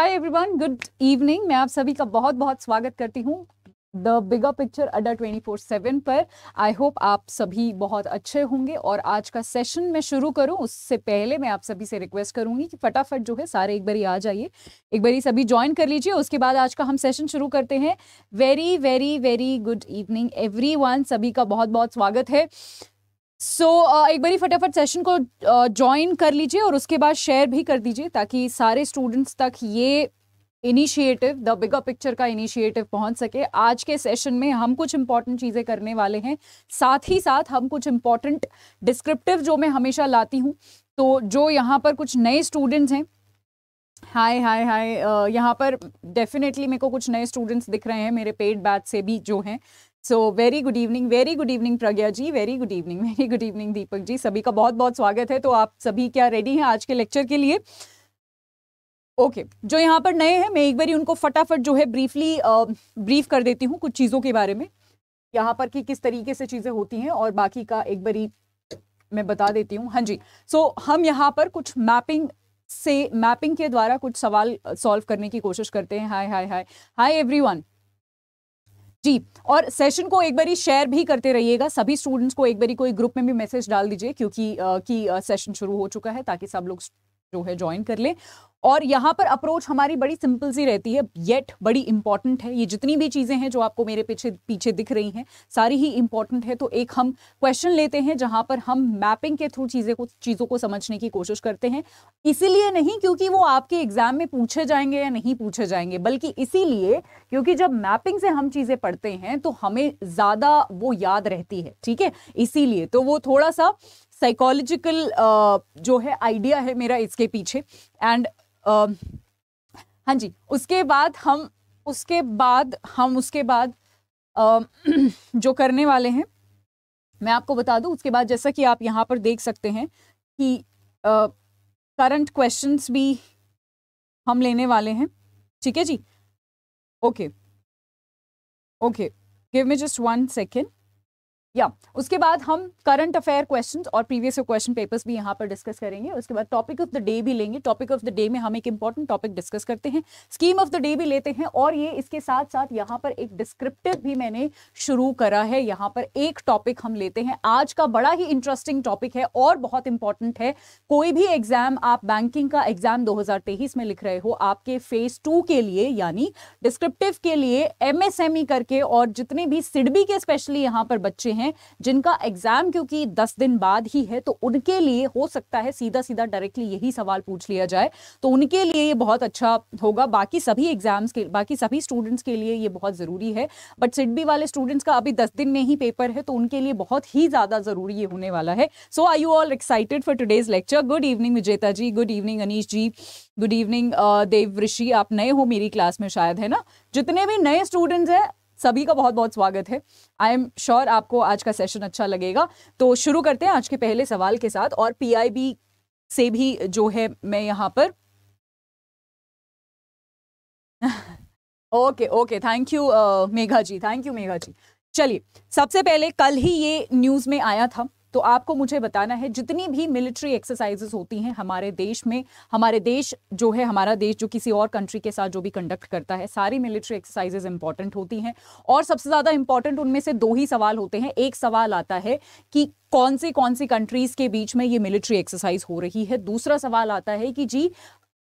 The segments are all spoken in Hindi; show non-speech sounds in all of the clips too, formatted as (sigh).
हाय एवरीवन गुड इवनिंग मैं आप सभी का बहुत बहुत स्वागत करती हूँ द बिगर पिक्चर अड्डा फोर सेवन पर आई होप आप सभी बहुत अच्छे होंगे और आज का सेशन मैं शुरू करूं उससे पहले मैं आप सभी से रिक्वेस्ट करूंगी कि फटाफट जो है सारे एक बारी आ जाइए एक बारी सभी ज्वाइन कर लीजिए उसके बाद आज का हम सेशन शुरू करते हैं very very very good evening every सभी का बहुत बहुत स्वागत है सो so, uh, एक बारी फटाफट सेशन को ज्वाइन uh, कर लीजिए और उसके बाद शेयर भी कर दीजिए ताकि सारे स्टूडेंट्स तक ये इनिशिएटिव द बिगर पिक्चर का इनिशिएटिव पहुंच सके आज के सेशन में हम कुछ इंपॉर्टेंट चीज़ें करने वाले हैं साथ ही साथ हम कुछ इंपॉर्टेंट डिस्क्रिप्टिव जो मैं हमेशा लाती हूँ तो जो यहाँ पर कुछ नए स्टूडेंट्स हैं हाय हाय हाय यहाँ पर डेफिनेटली मेरे को कुछ नए स्टूडेंट्स दिख रहे हैं मेरे पेड बैच से भी जो हैं so very good evening very good evening Pragya ji very good evening very good evening Deepak ji सभी का बहुत बहुत स्वागत है तो आप सभी क्या रेडी हैं आज के लेक्चर के लिए ओके okay, जो यहाँ पर नए हैं मैं एक बार उनको फटाफट जो है ब्रीफली ब्रीफ कर देती हूँ कुछ चीज़ों के बारे में यहाँ पर कि किस तरीके से चीज़ें होती हैं और बाकी का एक बारी मैं बता देती हूँ हाँ जी सो so, हम यहाँ पर कुछ मैपिंग से मैपिंग के द्वारा कुछ सवाल सॉल्व करने की कोशिश करते हैं हाय हाय हाय हाय एवरीवन जी और सेशन को एक बारी शेयर भी करते रहिएगा सभी स्टूडेंट्स को एक बारी कोई ग्रुप में भी मैसेज डाल दीजिए क्योंकि आ, कि सेशन शुरू हो चुका है ताकि सब लोग जो है ज्वाइन कर लें और यहाँ पर अप्रोच हमारी बड़ी सिंपल सी रहती है येट बड़ी इंपॉर्टेंट है ये जितनी भी चीज़ें हैं जो आपको मेरे पीछे पीछे दिख रही हैं सारी ही इंपॉर्टेंट है तो एक हम क्वेश्चन लेते हैं जहाँ पर हम मैपिंग के थ्रू चीज़ें को चीज़ों को समझने की कोशिश करते हैं इसीलिए नहीं क्योंकि वो आपके एग्जाम में पूछे जाएंगे या नहीं पूछे जाएंगे बल्कि इसीलिए क्योंकि जब मैपिंग से हम चीज़ें पढ़ते हैं तो हमें ज़्यादा वो याद रहती है ठीक है इसीलिए तो वो थोड़ा सा साइकोलॉजिकल uh, जो है आइडिया है मेरा इसके पीछे एंड हाँ जी उसके बाद हम उसके बाद हम उसके बाद (clears throat) जो करने वाले हैं मैं आपको बता दूं उसके बाद जैसा कि आप यहाँ पर देख सकते हैं कि करंट क्वेश्चंस भी हम लेने वाले हैं ठीक है जी okay okay give me just one second या उसके बाद हम करंट अफेयर क्वेश्चंस और प्रीवियस क्वेश्चन पेपर्स भी यहाँ पर डिस्कस करेंगे उसके बाद टॉपिक ऑफ द डे भी लेंगे टॉपिक ऑफ द डे में हम एक इंपॉर्टेंट टॉपिक डिस्कस करते हैं स्कीम ऑफ द डे भी लेते हैं और ये इसके साथ साथ यहाँ पर एक डिस्क्रिप्टिव भी मैंने शुरू करा है यहाँ पर एक टॉपिक हम लेते हैं आज का बड़ा ही इंटरेस्टिंग टॉपिक है और बहुत इंपॉर्टेंट है कोई भी एग्जाम आप बैंकिंग का एग्जाम दो में लिख रहे हो आपके फेज टू के लिए यानी डिस्क्रिप्टिव के लिए एम e करके और जितने भी सिडबी के स्पेशली यहाँ पर बच्चे हैं हैं जिनका एग्जाम क्योंकि दस दिन बाद ही है तो उनके लिए हो सकता है सीधा सीधा डायरेक्टली यही सवाल पूछ लिया जाए तो उनके लिए ये बहुत अच्छा होगा बाकी सभी एग्जाम्स के बाकी सभी स्टूडेंट्स के लिए ये बहुत ज़रूरी है बट सिडबी वाले स्टूडेंट्स का अभी दस दिन में ही पेपर है तो उनके लिए बहुत ही ज़्यादा ज़रूरी ये होने वाला है so I you all excited for today's lecture good evening Vijeta ji good evening Anish ji good evening Dev Rishi आप नए हो मेरी क्लास में शायद है ना जितने भी नए स्टूडेंट्स हैं सभी का बहुत बहुत स्वागत है आई एम श्योर आपको आज का सेशन अच्छा लगेगा तो शुरू करते हैं आज के पहले सवाल के साथ और पी से भी जो है मैं यहाँ पर okay okay thank you Megha ji thank you Megha ji चलिए सबसे पहले कल ही ये न्यूज़ में आया था तो आपको मुझे बताना है जितनी भी मिलिट्री एक्सरसाइजेस होती हैं हमारे देश में हमारे देश जो है हमारा देश जो किसी और कंट्री के साथ जो भी कंडक्ट करता है सारी मिलिट्री एक्सरसाइजेस इंपॉर्टेंट होती हैं और सबसे ज़्यादा इंपॉर्टेंट उनमें से दो ही सवाल होते हैं एक सवाल आता है कि कौन सी कौन सी कंट्रीज के बीच में ये मिलिट्री एक्सरसाइज हो रही है दूसरा सवाल आता है कि जी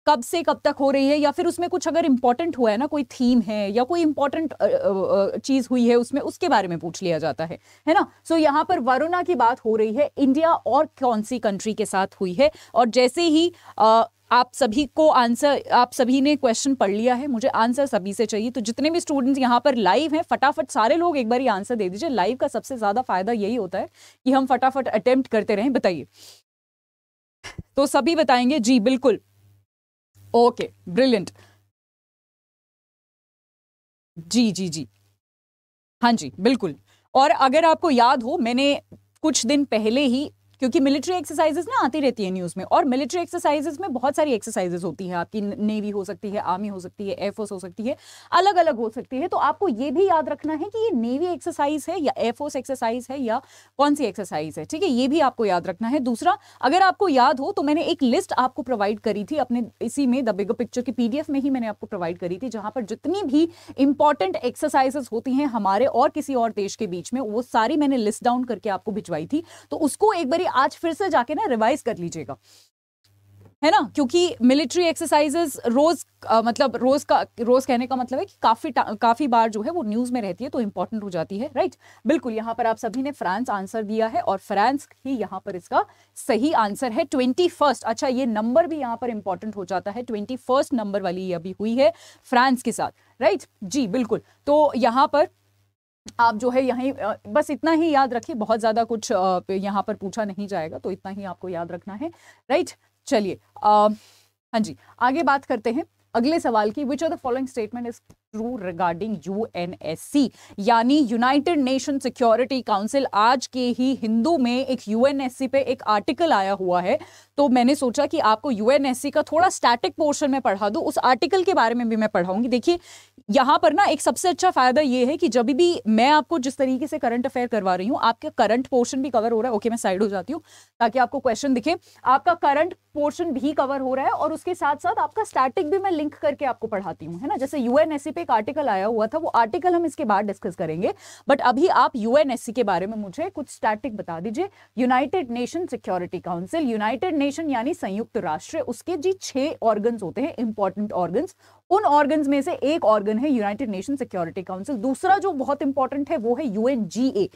कब से कब तक हो रही है या फिर उसमें कुछ अगर इंपॉर्टेंट हुआ है ना कोई थीम है या कोई इंपॉर्टेंट चीज हुई है उसमें उसके बारे में पूछ लिया जाता है है ना सो so, यहाँ पर वरुणा की बात हो रही है इंडिया और कौन सी कंट्री के साथ हुई है और जैसे ही आ, आप सभी को आंसर आप सभी ने क्वेश्चन पढ़ लिया है मुझे आंसर सभी से चाहिए तो जितने भी स्टूडेंट्स यहाँ पर लाइव हैं फटाफट सारे लोग एक बार ही आंसर दे दीजिए लाइव का सबसे ज़्यादा फायदा यही होता है कि हम फटाफट अटेम्प्ट करते रहें बताइए तो सभी बताएंगे जी बिल्कुल ओके ब्रिलियंट जी जी जी हाँ जी बिल्कुल और अगर आपको याद हो मैंने कुछ दिन पहले ही क्योंकि मिलिट्री एक्सरसाइजेज ना आती रहती है न्यूज़ में और मिलिट्री एक्सरसाइजेज में बहुत सारी एक्सरसाइजेज होती है आपकी नेवी हो सकती है आर्मी हो सकती है एयरफोर्स हो सकती है अलग अलग हो सकती है तो आपको ये भी याद रखना है कि ये नेवी एक्सरसाइज है या एयरफोर्स एक्सरसाइज है या कौन सी एक्सरसाइज है ठीक है ये भी आपको याद रखना है दूसरा अगर आपको याद हो तो मैंने एक लिस्ट आपको प्रोवाइड करी थी अपने इसी में द बिगो पिक्चर की पीडीएफ में ही मैंने आपको प्रोवाइड करी थी जहां पर जितनी भी इंपॉर्टेंट एक्सरसाइजेस होती हैं हमारे और किसी और देश के बीच में वो सारी मैंने लिस्ट डाउन करके आपको भिजवाई थी तो उसको एक बार आज फिर से जाके ना रिवाइज कर लीजिएगा है ना क्योंकि मिलिट्री एक्सरसाइजेस रोज आ, मतलब रोज का रोज कहने का मतलब है कि काफी काफी बार जो है वो न्यूज में रहती है तो इंपॉर्टेंट हो जाती है राइट बिल्कुल यहाँ पर आप सभी ने फ्रांस आंसर दिया है और फ्रांस ही यहाँ पर इसका सही आंसर है ट्वेंटी फर्स्ट अच्छा ये नंबर भी यहाँ पर इंपॉर्टेंट हो जाता है ट्वेंटी नंबर वाली अभी हुई है फ्रांस के साथ राइट जी बिल्कुल तो यहाँ पर आप जो है यहीं बस इतना ही याद रखिए बहुत ज़्यादा कुछ यहाँ पर पूछा नहीं जाएगा तो इतना ही आपको याद रखना है राइट चलिए हाँ जी आगे बात करते हैं अगले सवाल की which are the following statement is true regarding UNSC यानी यूनाइटेड नेशन सिक्योरिटी काउंसिल आज के ही हिंदू में एक यूएनएससी पे एक आर्टिकल आया हुआ है तो मैंने सोचा कि आपको यूएनएससी का थोड़ा स्टैटिक पोर्शन में पढ़ा दूँ उस आर्टिकल के बारे में भी मैं पढ़ाऊंगी देखिए यहाँ पर ना एक सबसे अच्छा फायदा ये है कि जब भी मैं आपको जिस तरीके से करंट अफेयर करवा रही हूँ आपका करंट पोर्शन भी कवर हो रहा है ओके मैं साइड हो जाती हूँ ताकि आपको क्वेश्चन दिखे आपका करंट पोर्शन भी कवर हो रहा है और उसके साथ साथ आपका स्टैटिक भी मैं लिंक करके आपको पढ़ाती हूँ है ना जैसे यू यूएनएससी पे एक आर्टिकल आया हुआ था वो आर्टिकल हम इसके बाद डिस्कस करेंगे बट अभी आप यूएनएससी के बारे में मुझे कुछ स्टैटिक बता दीजिए United Nation Security Council United Nation यानी संयुक्त राष्ट्र उसके जी छह ऑर्गन होते हैं इंपॉर्टेंट ऑर्गन उन ऑर्गन में से एक ऑर्गन है यूनाइटेड नेशन सिक्योरिटी काउंसिल दूसरा जो बहुत इंपॉर्टेंट है वो है UNGA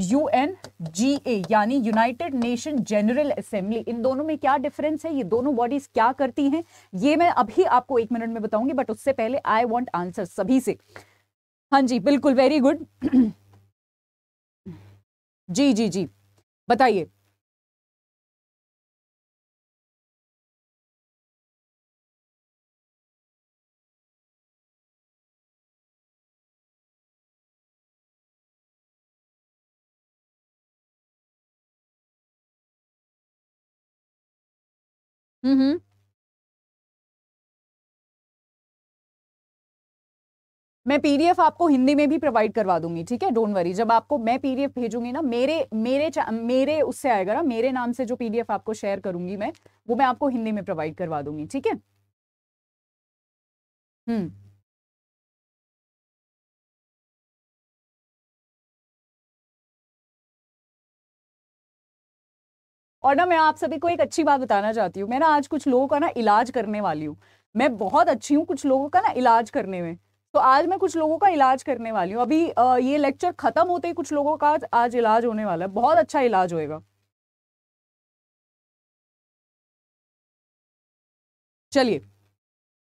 U N G A यानी यूनाइटेड नेशन जनरल असेंबली इन दोनों में क्या डिफरेंस है ये दोनों बॉडीज क्या करती हैं ये मैं अभी आपको एक मिनट में बताऊंगी बट उससे पहले आई वॉन्ट आंसर सभी से हाँ जी बिल्कुल वेरी गुड (clears throat) जी जी जी बताइए Mm-hmm. मैं पीडीएफ आपको हिंदी में भी प्रोवाइड करवा दूंगी ठीक है डोंट वरी जब आपको मैं पीडीएफ भेजूंगी ना मेरे मेरे मेरे उससे आएगा ना मेरे नाम से जो पीडीएफ आपको शेयर करूंगी मैं वो मैं आपको हिंदी में प्रोवाइड करवा दूंगी ठीक है हम्म और ना मैं आप सभी को एक अच्छी बात बताना चाहती हूँ मैं ना आज कुछ लोगों का ना इलाज करने वाली हूँ मैं बहुत अच्छी हूँ कुछ लोगों का ना इलाज करने में तो आज मैं कुछ लोगों का इलाज करने वाली हूँ अभी ये लेक्चर खत्म होते ही कुछ लोगों का आज इलाज होने वाला है बहुत अच्छा इलाज होएगा चलिए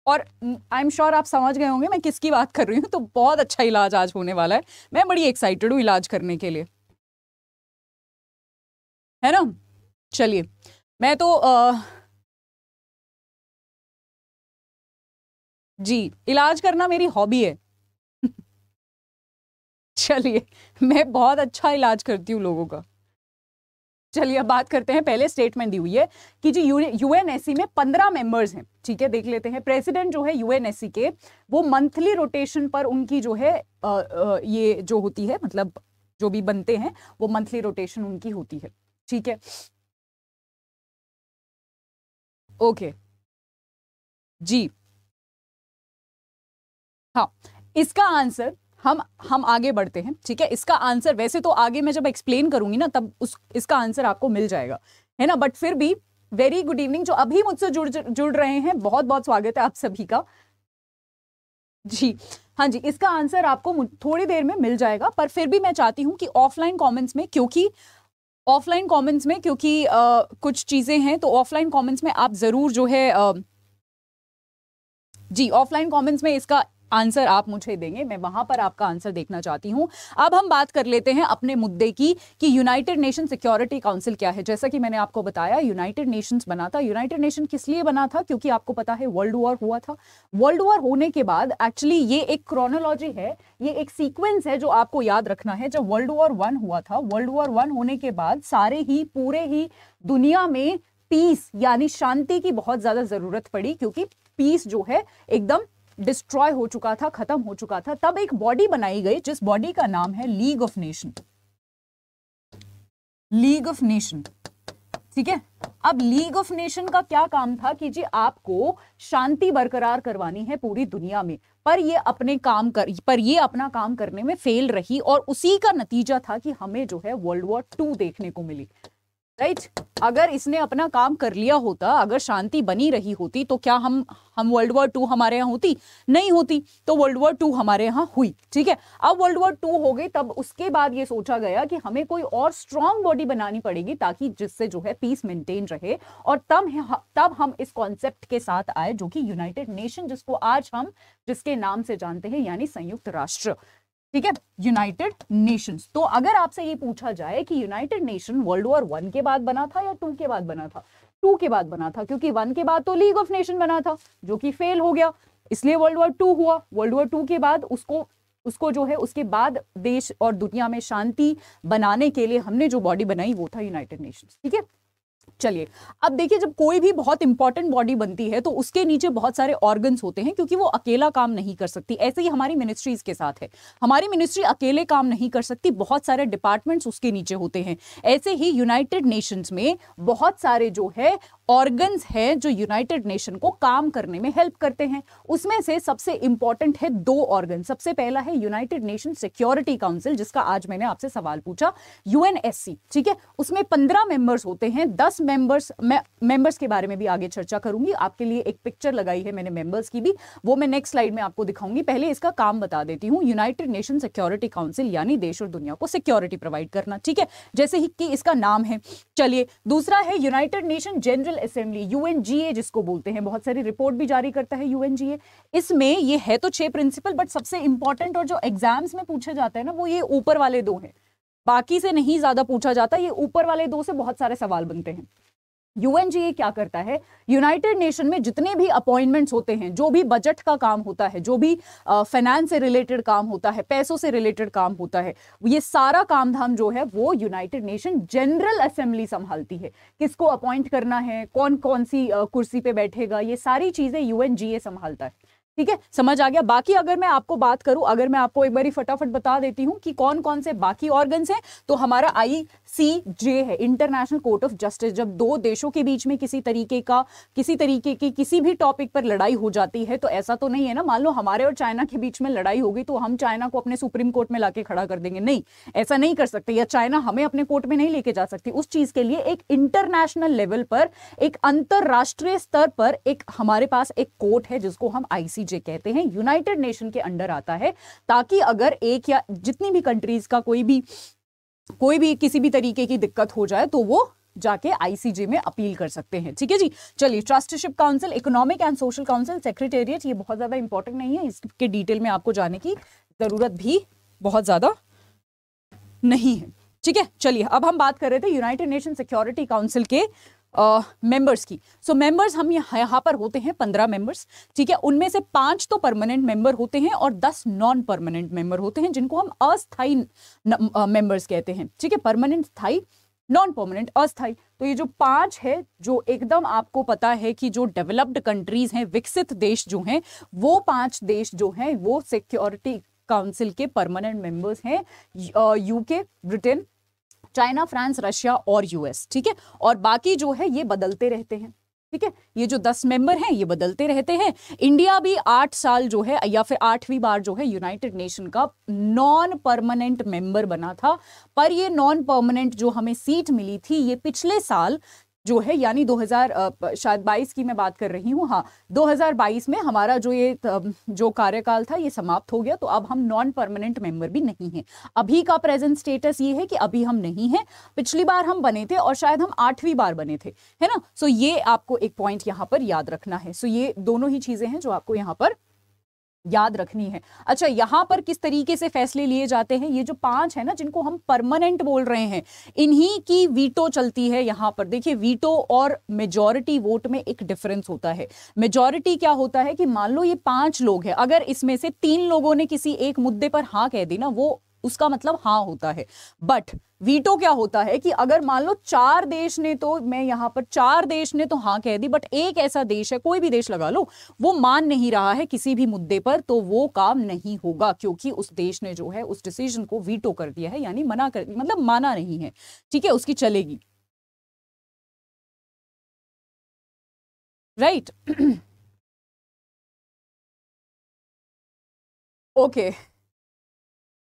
और आई एम श्योर आप समझ गए होंगे मैं किसकी बात कर रही हूँ तो बहुत अच्छा इलाज आज होने वाला है मैं बड़ी एक्साइटेड हूँ इलाज करने के लिए है ना चलिए मैं तो आ, जी इलाज करना मेरी हॉबी है (laughs) चलिए मैं बहुत अच्छा इलाज करती हूँ लोगों का चलिए अब बात करते हैं पहले स्टेटमेंट दी हुई है कि जी यूएनएससी में पंद्रह मेंबर्स हैं ठीक है देख लेते हैं प्रेसिडेंट जो है यूएनएससी के वो मंथली रोटेशन पर उनकी जो है आ, आ, ये जो होती है मतलब जो भी बनते हैं वो मंथली रोटेशन उनकी होती है ठीक है ओके जी हाँ इसका आंसर हम हम आगे बढ़ते हैं ठीक है इसका आंसर वैसे तो आगे मैं जब एक्सप्लेन करूंगी ना तब उस इसका आंसर आपको मिल जाएगा है ना बट फिर भी वेरी गुड इवनिंग जो अभी मुझसे जुड़ जुड़ रहे हैं बहुत बहुत स्वागत है आप सभी का जी हाँ जी इसका आंसर आपको थोड़ी देर में मिल जाएगा पर फिर भी मैं चाहती हूँ कि ऑफलाइन कमेंट्स में क्योंकि ऑफलाइन कमेंट्स में क्योंकि आ, कुछ चीज़ें हैं तो ऑफलाइन कमेंट्स में आप ज़रूर जो है आ, जी ऑफलाइन कमेंट्स में इसका आंसर आप मुझे देंगे मैं वहां पर आपका आंसर देखना चाहती हूं अब हम बात कर लेते हैं अपने मुद्दे की कि यूनाइटेड नेशन सिक्योरिटी काउंसिल क्या है जैसा कि मैंने आपको बताया यूनाइटेड नेशंस बना था यूनाइटेड नेशन किस लिए बना था क्योंकि आपको पता है वर्ल्ड वॉर हुआ था वर्ल्ड वॉर होने के बाद एक्चुअली ये एक क्रोनोलॉजी है ये एक सीक्वेंस है जो आपको याद रखना है जब वर्ल्ड वॉर वन हुआ था वर्ल्ड वॉर वन होने के बाद सारे ही पूरे ही दुनिया में पीस यानी शांति की बहुत ज्यादा जरूरत पड़ी क्योंकि पीस जो है एकदम डिस्ट्रॉय हो चुका था खत्म हो चुका था तब एक बॉडी बनाई गई जिस बॉडी का नाम है League of Nation League of Nation ठीक है अब लीग ऑफ नेशन का क्या काम था कि जी आपको शांति बरकरार करवानी है पूरी दुनिया में पर ये अपने काम कर पर ये अपना काम करने में फेल रही और उसी का नतीजा था कि हमें जो है वर्ल्ड वॉर टू देखने को मिली राइट right? अगर इसने अपना काम कर लिया होता अगर शांति बनी रही होती तो क्या हम हम वर्ल्ड वॉर टू हमारे यहाँ होती नहीं होती तो वर्ल्ड वॉर टू हमारे यहाँ हुई ठीक है अब वर्ल्ड वॉर टू हो गई तब उसके बाद ये सोचा गया कि हमें कोई और स्ट्रांग बॉडी बनानी पड़ेगी ताकि जिससे जो है पीस मेंटेन रहे और तब तब हम इस कॉन्सेप्ट के साथ आए जो कि यूनाइटेड नेशन जिसको आज हम जिसके नाम से जानते हैं यानी संयुक्त राष्ट्र ठीक है यूनाइटेड नेशंस तो अगर आपसे ये पूछा जाए कि United Nation World War One के बाद बना था या टू के बाद बना था टू के बाद बना था क्योंकि वन के बाद तो लीग ऑफ नेशन बना था जो कि फेल हो गया इसलिए वर्ल्ड वॉर टू हुआ वर्ल्ड वॉर टू के बाद उसको उसको जो है उसके बाद देश और दुनिया में शांति बनाने के लिए हमने जो बॉडी बनाई वो था यूनाइटेड नेशंस ठीक है चलिए अब देखिए जब कोई भी बहुत इंपॉर्टेंट बॉडी बनती है तो उसके नीचे बहुत सारे ऑर्गन्स होते हैं क्योंकि वो अकेला काम नहीं कर सकती ऐसे ही हमारी मिनिस्ट्रीज के साथ है हमारी मिनिस्ट्री अकेले काम नहीं कर सकती बहुत सारे डिपार्टमेंट्स उसके नीचे होते हैं ऐसे ही यूनाइटेड नेशंस में बहुत सारे जो है ऑर्गन्स हैं जो यूनाइटेड नेशन को काम करने में हेल्प करते हैं उसमें से सबसे इंपॉर्टेंट है दो ऑर्गन सबसे पहला है यूनाइटेड नेशन सिक्योरिटी काउंसिल जिसका आज मैंने आपसे सवाल पूछा यूएनएससी ठीक है उसमें पंद्रह मेंबर्स होते हैं दस मेंबर्स मेंबर्स के बारे में भी आगे चर्चा करूंगी आपके लिए एक पिक्चर लगाई है मैंने मेंबर्स की भी वो मैं नेक्स्ट स्लाइड में आपको दिखाऊंगी पहले इसका काम बता देती हूँ यूनाइटेड नेशन सिक्योरिटी काउंसिल यानी देश और दुनिया को सिक्योरिटी प्रोवाइड करना ठीक है जैसे ही कि इसका नाम है चलिए दूसरा है United Nation General General Assembly UNGA जिसको बोलते हैं बहुत सारी रिपोर्ट भी जारी करता है यूएनजीए इसमें ये है तो छह प्रिंसिपल बट सबसे इंपॉर्टेंट और जो एग्जाम्स में पूछे जाते हैं ना वो ये ऊपर वाले दो हैं बाकी से नहीं ज्यादा पूछा जाता ये ऊपर वाले दो से बहुत सारे सवाल बनते हैं यूएनजीए क्या करता है यूनाइटेड नेशन में जितने भी अपॉइंटमेंट्स होते हैं जो भी बजट का काम होता है जो भी फाइनेंस से रिलेटेड काम होता है पैसों से रिलेटेड काम होता है ये सारा काम धाम जो है वो यूनाइटेड नेशन जनरल असेंबली संभालती है किसको अपॉइंट करना है कौन कौन सी कुर्सी पे बैठेगा ये सारी चीज़ें यूएनजीए संभालता है ठीक है समझ आ गया बाकी अगर मैं आपको बात करूं अगर मैं आपको एक बार फटाफट बता देती हूं कि कौन कौन से बाकी ऑर्गन्स हैं तो हमारा आई सी जे है इंटरनेशनल कोर्ट ऑफ जस्टिस जब दो देशों के बीच में किसी तरीके का किसी तरीके की किसी भी टॉपिक पर लड़ाई हो जाती है तो ऐसा तो नहीं है ना मान लो हमारे और चाइना के बीच में लड़ाई होगी तो हम चाइना को अपने सुप्रीम कोर्ट में लाके खड़ा कर देंगे नहीं ऐसा नहीं कर सकते या चाइना हमें अपने कोर्ट में नहीं लेके जा सकती उस चीज के लिए एक इंटरनेशनल लेवल पर एक अंतर्राष्ट्रीय स्तर पर एक हमारे पास एक कोर्ट है जिसको हम आईसी जे कहते हैं यूनाइटेड नेशन के अंडर आता है ताकि अगर एक या जितनी भी कंट्रीज का कोई भी कोई भी किसी भी तरीके की दिक्कत हो जाए तो वो जाके आईसीजे में अपील कर सकते हैं ठीक है जी चलिए Trusteeship Council Economic and Social Council Secretariat ये बहुत ज़्यादा इंपॉर्टेंट नहीं है इसके डिटेल में आपको जाने की ज़रूरत भी बहुत ज़्यादा नहीं है ठीक है चलिए अब हम बात कर रहे थे यूनाइटेड नेशन सिक्योरिटी काउंसिल के मेंबर्स uh, की सो so, मेंबर्स हम यहाँ पर होते हैं पंद्रह मेंबर्स ठीक है उनमें से पांच तो परमानेंट मेंबर होते हैं और दस नॉन परमानेंट मेंबर होते हैं जिनको हम अस्थाई मेंबर्स कहते हैं ठीक है परमानेंट स्थाई नॉन परमानेंट अस्थाई तो ये जो पांच है जो एकदम आपको पता है कि जो डेवलप्ड कंट्रीज हैं विकसित देश जो हैं वो पांच देश जो हैं वो सिक्योरिटी काउंसिल के परमानेंट मेंबर्स हैं UK Britain China France Russia और यूएस ठीक है और बाकी जो है ये बदलते रहते हैं ठीक है ये जो दस मेंबर हैं ये बदलते रहते हैं इंडिया भी आठ साल जो है या फिर आठवीं बार जो है यूनाइटेड नेशन का नॉन परमानेंट मेंबर बना था पर ये नॉन परमानेंट जो हमें सीट मिली थी ये पिछले साल जो है यानी 2000 शायद बाईस की मैं बात कर रही हूँ हाँ 2022 में हमारा जो ये जो कार्यकाल था ये समाप्त हो गया तो अब हम नॉन परमानेंट मेंबर भी नहीं हैं अभी का प्रेजेंट स्टेटस ये है कि अभी हम नहीं हैं पिछली बार हम बने थे और शायद हम आठवीं बार बने थे है ना सो so ये आपको एक पॉइंट यहाँ पर याद रखना है सो so ये दोनों ही चीज़ें हैं जो आपको यहाँ पर याद रखनी है अच्छा यहाँ पर किस तरीके से फैसले लिए जाते हैं ये जो पांच है ना जिनको हम परमानेंट बोल रहे हैं इन्हीं की वीटो चलती है यहाँ पर देखिए वीटो और मेजोरिटी वोट में एक डिफरेंस होता है मेजोरिटी क्या होता है कि मान लो ये पांच लोग हैं अगर इसमें से तीन लोगों ने किसी एक मुद्दे पर हाँ कह दी ना वो उसका मतलब हाँ होता है बट वीटो क्या होता है कि अगर मान लो चार देश ने तो मैं यहां पर चार देश ने तो हाँ कह दी बट एक ऐसा देश है कोई भी देश लगा लो वो मान नहीं रहा है किसी भी मुद्दे पर तो वो काम नहीं होगा क्योंकि उस देश ने जो है उस डिसीजन को वीटो कर दिया है यानी मना कर मतलब माना नहीं है ठीक है उसकी चलेगी right right. Okay (clears throat) okay.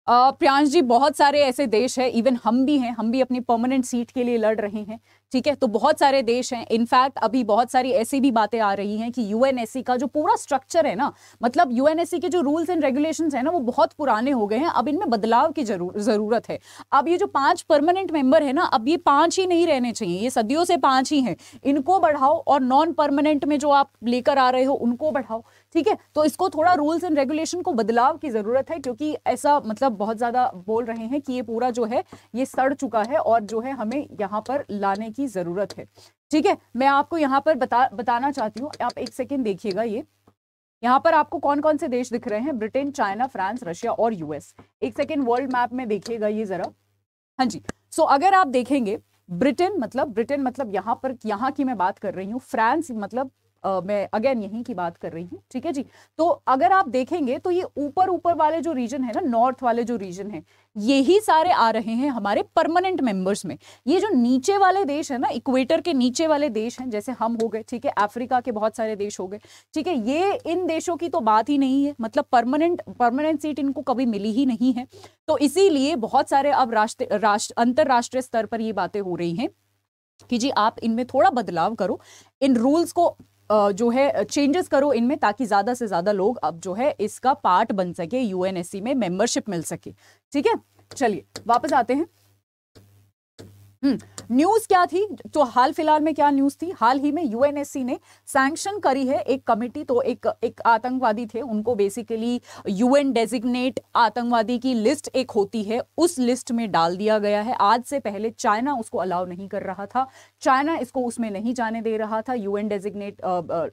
Priyansh ji बहुत सारे ऐसे देश हैं इवन हम भी हैं हम भी अपनी परमानेंट सीट के लिए लड़ रहे हैं ठीक है तो बहुत सारे देश हैं इनफैक्ट अभी बहुत सारी ऐसी भी बातें आ रही हैं कि यूएनएससी का जो पूरा स्ट्रक्चर है ना मतलब यूएनएससी के जो रूल्स एंड रेगुलेशन है ना वो बहुत पुराने हो गए हैं अब इनमें बदलाव की जरूर ज़रूरत है अब ये जो पांच परमानेंट मेंबर है ना अब ये पांच ही नहीं रहने चाहिए ये सदियों से पांच ही हैं इनको बढ़ाओ और नॉन परमानेंट में जो आप लेकर आ रहे हो उनको बढ़ाओ ठीक है तो इसको थोड़ा रूल्स एंड रेगुलेशन को बदलाव की ज़रूरत है क्योंकि ऐसा मतलब बहुत ज़्यादा बोल रहे हैं कि ये पूरा जो है ये सड़ चुका है और जो है हमें यहाँ पर लाने की ज़रूरत है ठीक है मैं आपको यहाँ पर बता बताना चाहती हूँ आप एक सेकेंड देखिएगा ये यहाँ पर आपको कौन कौन से देश दिख रहे हैं ब्रिटेन चाइना फ्रांस रशिया और यूएस एक सेकेंड वर्ल्ड मैप में देखिएगा ये ज़रा हाँ जी सो so, अगर आप देखेंगे ब्रिटेन मतलब ब्रिटेन मतलब यहाँ पर यहाँ की मैं बात कर रही हूँ फ्रांस मतलब मैं अगेन यहीं की बात कर रही हूँ ठीक है जी तो अगर आप देखेंगे तो ये ऊपर ऊपर वाले जो रीजन है ना नॉर्थ वाले जो रीजन है यही सारे आ रहे हैं हमारे परमानेंट मेंबर्स में ये जो नीचे वाले देश है ना इक्वेटर के नीचे वाले देश हैं जैसे हम हो गए ठीक है अफ्रीका के बहुत सारे देश हो गए ठीक है ये इन देशों की तो बात ही नहीं है मतलब परमानेंट परमानेंट सीट इनको कभी मिली ही नहीं है तो इसीलिए बहुत सारे अब राष्ट्र राष्ट्र अंतर्राष्ट्रीय स्तर पर ये बातें हो रही हैं कि जी आप इनमें थोड़ा बदलाव करो इन रूल्स को जो है चेंजेस करो इनमें ताकि ज़्यादा से ज़्यादा लोग अब जो है इसका पार्ट बन सके यूएनएससी में मेंबरशिप मिल सके ठीक है चलिए वापस आते हैं न्यूज हम्म, क्या थी तो हाल फिलहाल में क्या न्यूज थी हाल ही में यूएनएससी ने सैंक्शन करी है एक कमेटी तो एक एक आतंकवादी थे उनको बेसिकली यूएन डेजिग्नेट आतंकवादी की लिस्ट एक होती है उस लिस्ट में डाल दिया गया है आज से पहले चाइना उसको अलाउ नहीं कर रहा था चाइना इसको उसमें नहीं जाने दे रहा था यूएन डेजिग्नेट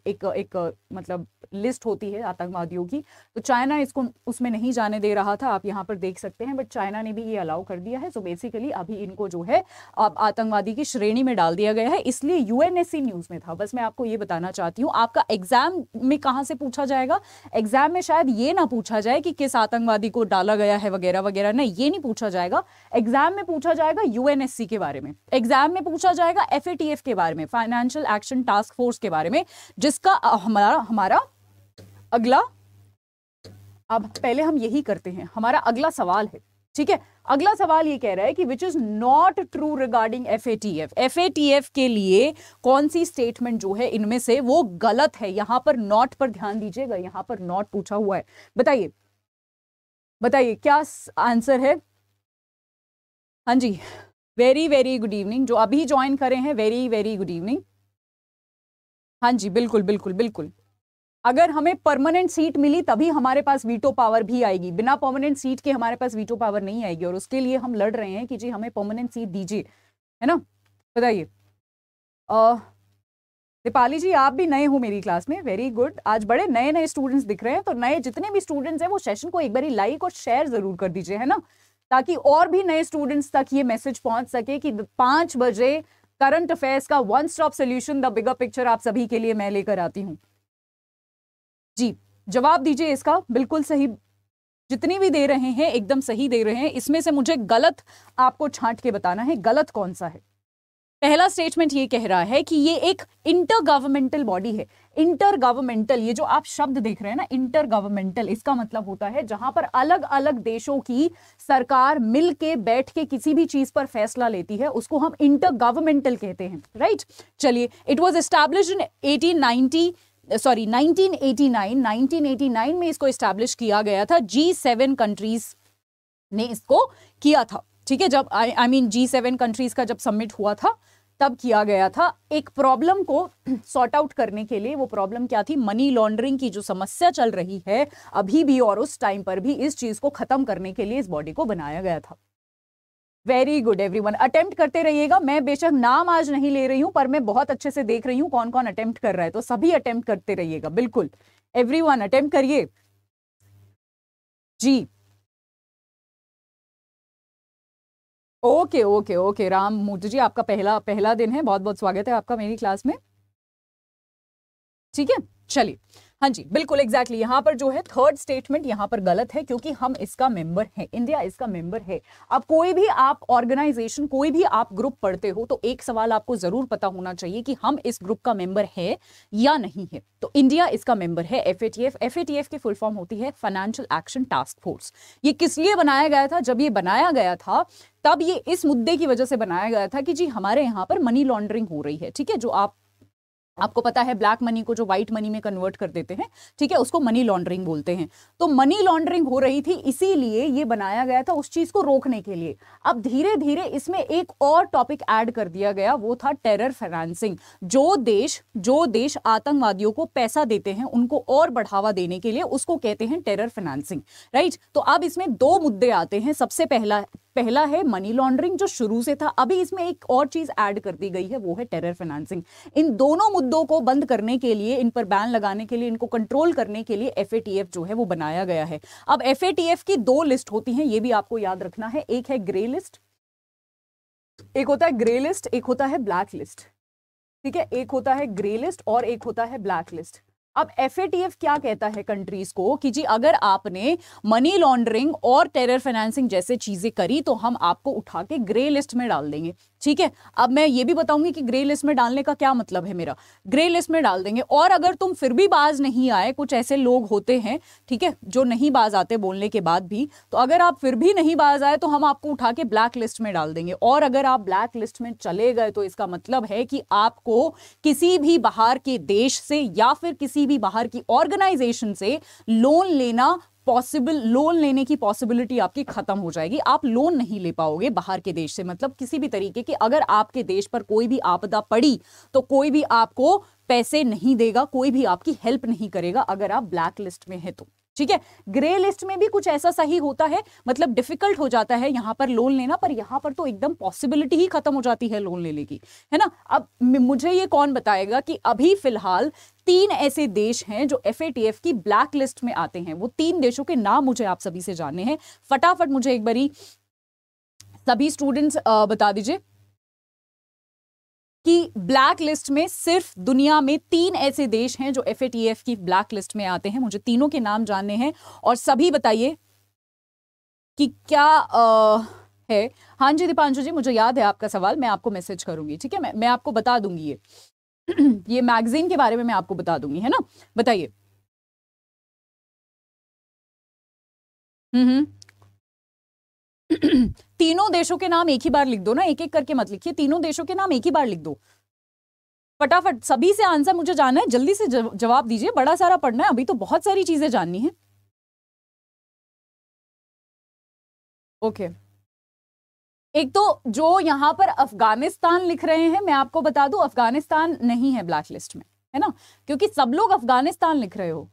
एक एक मतलब लिस्ट होती है आतंकवादियों की तो चाइना इसको उसमें नहीं जाने दे रहा था आप यहाँ पर देख सकते हैं बट चाइना ने भी ये अलाउ कर दिया है सो बेसिकली अभी इनको जो है अब आतंकवादी की श्रेणी में डाल दिया गया है इसलिए यूएनएससी न्यूज़ में था बस मैं आपको ये बताना चाहती हूँ आपका एग्जाम में कहाँ से पूछा जाएगा एग्जाम में शायद ये ना पूछा जाए कि किस आतंकवादी को डाला गया है वगैरह वगैरह नहीं ये नहीं पूछा जाएगा एग्जाम में पूछा जाएगा यूएनएससी के बारे में एग्जाम में पूछा जाएगा एफ के बारे में फाइनेंशियल एक्शन टास्क फोर्स के बारे में जिसका हमारा हमारा अगला अब पहले हम यही करते हैं हमारा अगला सवाल है ठीक है अगला सवाल ये कह रहा है कि which is not true regarding F A T F F A T F के लिए कौन सी स्टेटमेंट जो है इनमें से वो गलत है यहां पर नॉट पर ध्यान दीजिएगा यहां पर नॉट पूछा हुआ है बताइए बताइए क्या आंसर है हाँ जी वेरी वेरी गुड इवनिंग जो अभी ज्वाइन करे हैं वेरी वेरी गुड इवनिंग हाँ जी बिल्कुल बिल्कुल बिल्कुल अगर हमें परमानेंट सीट मिली तभी हमारे पास वीटो पावर भी आएगी बिना परमानेंट सीट के हमारे पास वीटो पावर नहीं आएगी और उसके लिए हम लड़ रहे हैं कि जी हमें परमानेंट सीट दीजिए है ना बताइए दीपाली जी आप भी नए हो मेरी क्लास में वेरी गुड आज बड़े नए नए स्टूडेंट्स दिख रहे हैं तो नए जितने भी स्टूडेंट्स हैं वो सेशन को एक बार लाइक और शेयर जरूर कर दीजिए है ना ताकि और भी नए स्टूडेंट्स तक ये मैसेज पहुंच सके कि पांच बजे करंट अफेयर्स का one stop solution the bigger picture आप सभी के लिए मैं लेकर आती हूँ जी जवाब दीजिए इसका बिल्कुल सही जितनी भी दे रहे हैं एकदम सही दे रहे हैं इसमें से मुझे गलत आपको छांट के बताना है गलत कौन सा है पहला स्टेटमेंट ये कह रहा है कि ये एक इंटर गवर्नमेंटल बॉडी है इंटर गवर्नमेंटल ये जो आप शब्द देख रहे हैं ना इंटर गवर्नमेंटल इसका मतलब होता है जहां पर अलग अलग देशों की सरकार मिलके बैठ के किसी भी चीज पर फैसला लेती है उसको हम इंटर गवर्नमेंटल कहते हैं राइट चलिए it was establish in eighteen sorry 1989 1989 में इसको इस्टेब्लिश किया गया था जी सेवन कंट्रीज ने इसको किया था ठीक है जब I mean G seven countries का जब सबमिट हुआ था तब किया गया था एक प्रॉब्लम को सॉर्ट (clears throat) आउट करने के लिए वो प्रॉब्लम क्या थी मनी लॉन्ड्रिंग की जो समस्या चल रही है अभी भी और उस टाइम पर भी इस चीज को खत्म करने के लिए इस बॉडी को बनाया गया था very good everyone attempt करते रहिएगा मैं बेशक नाम आज नहीं ले रही हूं पर मैं बहुत अच्छे से देख रही हूं कौन कौन अटेम्प्ट कर रहा है तो सभी अटेम्प्ट करते रहिएगा बिल्कुल एवरी वन अटेम्प्ट करिए जी okay okay okay Ram Murthy ji आपका पहला पहला दिन है बहुत बहुत स्वागत है आपका मेरी क्लास में ठीक है चलिए हाँ जी बिल्कुल एग्जैक्टली exactly. यहाँ पर जो है थर्ड स्टेटमेंट यहाँ पर गलत है क्योंकि हम इसका मेंबर हैं इंडिया इसका मेंबर है अब कोई भी आप ऑर्गेनाइजेशन कोई भी आप ग्रुप पढ़ते हो तो एक सवाल आपको जरूर पता होना चाहिए कि हम इस ग्रुप का मेंबर है या नहीं तो है तो इंडिया इसका मेंबर है एफ ए एफ की फुल फॉर्म होती है फाइनेंशियल एक्शन टास्क फोर्स ये किस लिए बनाया गया था जब ये बनाया गया था तब ये इस मुद्दे की वजह से बनाया गया था कि जी हमारे यहाँ पर मनी लॉन्ड्रिंग हो रही है ठीक है जो आप आपको पता है ब्लैक मनी को जो व्हाइट मनी में कन्वर्ट कर देते हैं ठीक है उसको मनी लॉन्ड्रिंग बोलते हैं तो मनी लॉन्ड्रिंग हो रही थी इसीलिए ये बनाया गया था उस चीज को रोकने के लिए अब धीरे धीरे इसमें एक और टॉपिक ऐड कर दिया गया वो था टेरर फाइनेंसिंग जो देश जो देश आतंकवादियों को पैसा देते हैं उनको और बढ़ावा देने के लिए उसको कहते हैं टेरर फाइनेंसिंग राइट तो अब इसमें दो मुद्दे आते हैं सबसे पहला पहला है मनी लॉन्ड्रिंग जो शुरू से था अभी इसमें एक और चीज ऐड कर दी गई है वो है टेरर फाइनेंसिंग इन दोनों मुद्दों को बंद करने के लिए इन पर बैन लगाने के लिए इनको कंट्रोल करने के लिए एफ जो है वो बनाया गया है अब एफ की दो लिस्ट होती हैं ये भी आपको याद रखना है एक है ग्रे लिस्ट एक होता है ग्रे लिस्ट एक होता है ब्लैक लिस्ट ठीक है एक होता है ग्रे लिस्ट और एक होता है ब्लैक लिस्ट अब एफ क्या कहता है कंट्रीज को कि जी अगर आपने मनी लॉन्ड्रिंग और टेरर फाइनेंसिंग जैसे चीजें करी तो हम आपको उठा के ग्रे लिस्ट में डाल देंगे ठीक है अब मैं ये भी बताऊंगी कि ग्रे लिस्ट में डालने का क्या मतलब है मेरा ग्रे लिस्ट में डाल देंगे और अगर तुम फिर भी बाज नहीं आए कुछ ऐसे लोग होते हैं ठीक है जो नहीं बाज आते बोलने के बाद भी तो अगर आप फिर भी नहीं बाज आए तो हम आपको उठा के ब्लैक लिस्ट में डाल देंगे और अगर आप ब्लैक लिस्ट में चले गए तो इसका मतलब है कि आपको किसी भी बाहर के देश से या फिर किसी भी बाहर की ऑर्गेनाइजेशन से लोन लेना पॉसिबल लोन लेने की पॉसिबिलिटी आपकी खत्म हो जाएगी आप लोन नहीं ले पाओगे बाहर के देश से मतलब किसी भी तरीके की अगर आपके देश पर कोई भी आपदा पड़ी तो कोई भी आपको पैसे नहीं देगा कोई भी आपकी हेल्प नहीं करेगा अगर आप ब्लैक लिस्ट में हैं तो ठीक है ग्रे लिस्ट में भी कुछ ऐसा सही होता है मतलब डिफिकल्ट हो जाता है यहां पर लोन लेना पर यहाँ पर तो एकदम पॉसिबिलिटी ही खत्म हो जाती है लोन लेने की है ना अब मुझे ये कौन बताएगा कि अभी फिलहाल तीन ऐसे देश हैं जो एफ की ब्लैक लिस्ट में आते हैं वो तीन देशों के नाम मुझे आप सभी से जानने हैं फटाफट मुझे एक बारी सभी स्टूडेंट्स बता दीजिए कि ब्लैक लिस्ट में सिर्फ दुनिया में तीन ऐसे देश हैं जो एफ की ब्लैक लिस्ट में आते हैं मुझे तीनों के नाम जानने हैं और सभी बताइए कि क्या आ, है हाँ जी दीपांशु जी मुझे याद है आपका सवाल मैं आपको मैसेज करूंगी ठीक है मैं मैं आपको बता दूंगी ये (clears throat) ये मैगजीन के बारे में मैं आपको बता दूंगी है ना बताइए हम्म हम्म (clears throat) तीनों देशों के नाम एक ही बार लिख दो ना एक एक करके मत लिखिए तीनों देशों के नाम एक ही बार लिख दो फटाफट सभी से आंसर मुझे जानना है जल्दी से जवाब दीजिए बड़ा सारा पढ़ना है अभी तो बहुत सारी चीजें जाननी है ओके okay. एक तो जो यहां पर अफगानिस्तान लिख रहे हैं मैं आपको बता दू अफगानिस्तान नहीं है ब्लैक लिस्ट में है ना क्योंकि सब लोग अफगानिस्तान लिख रहे हो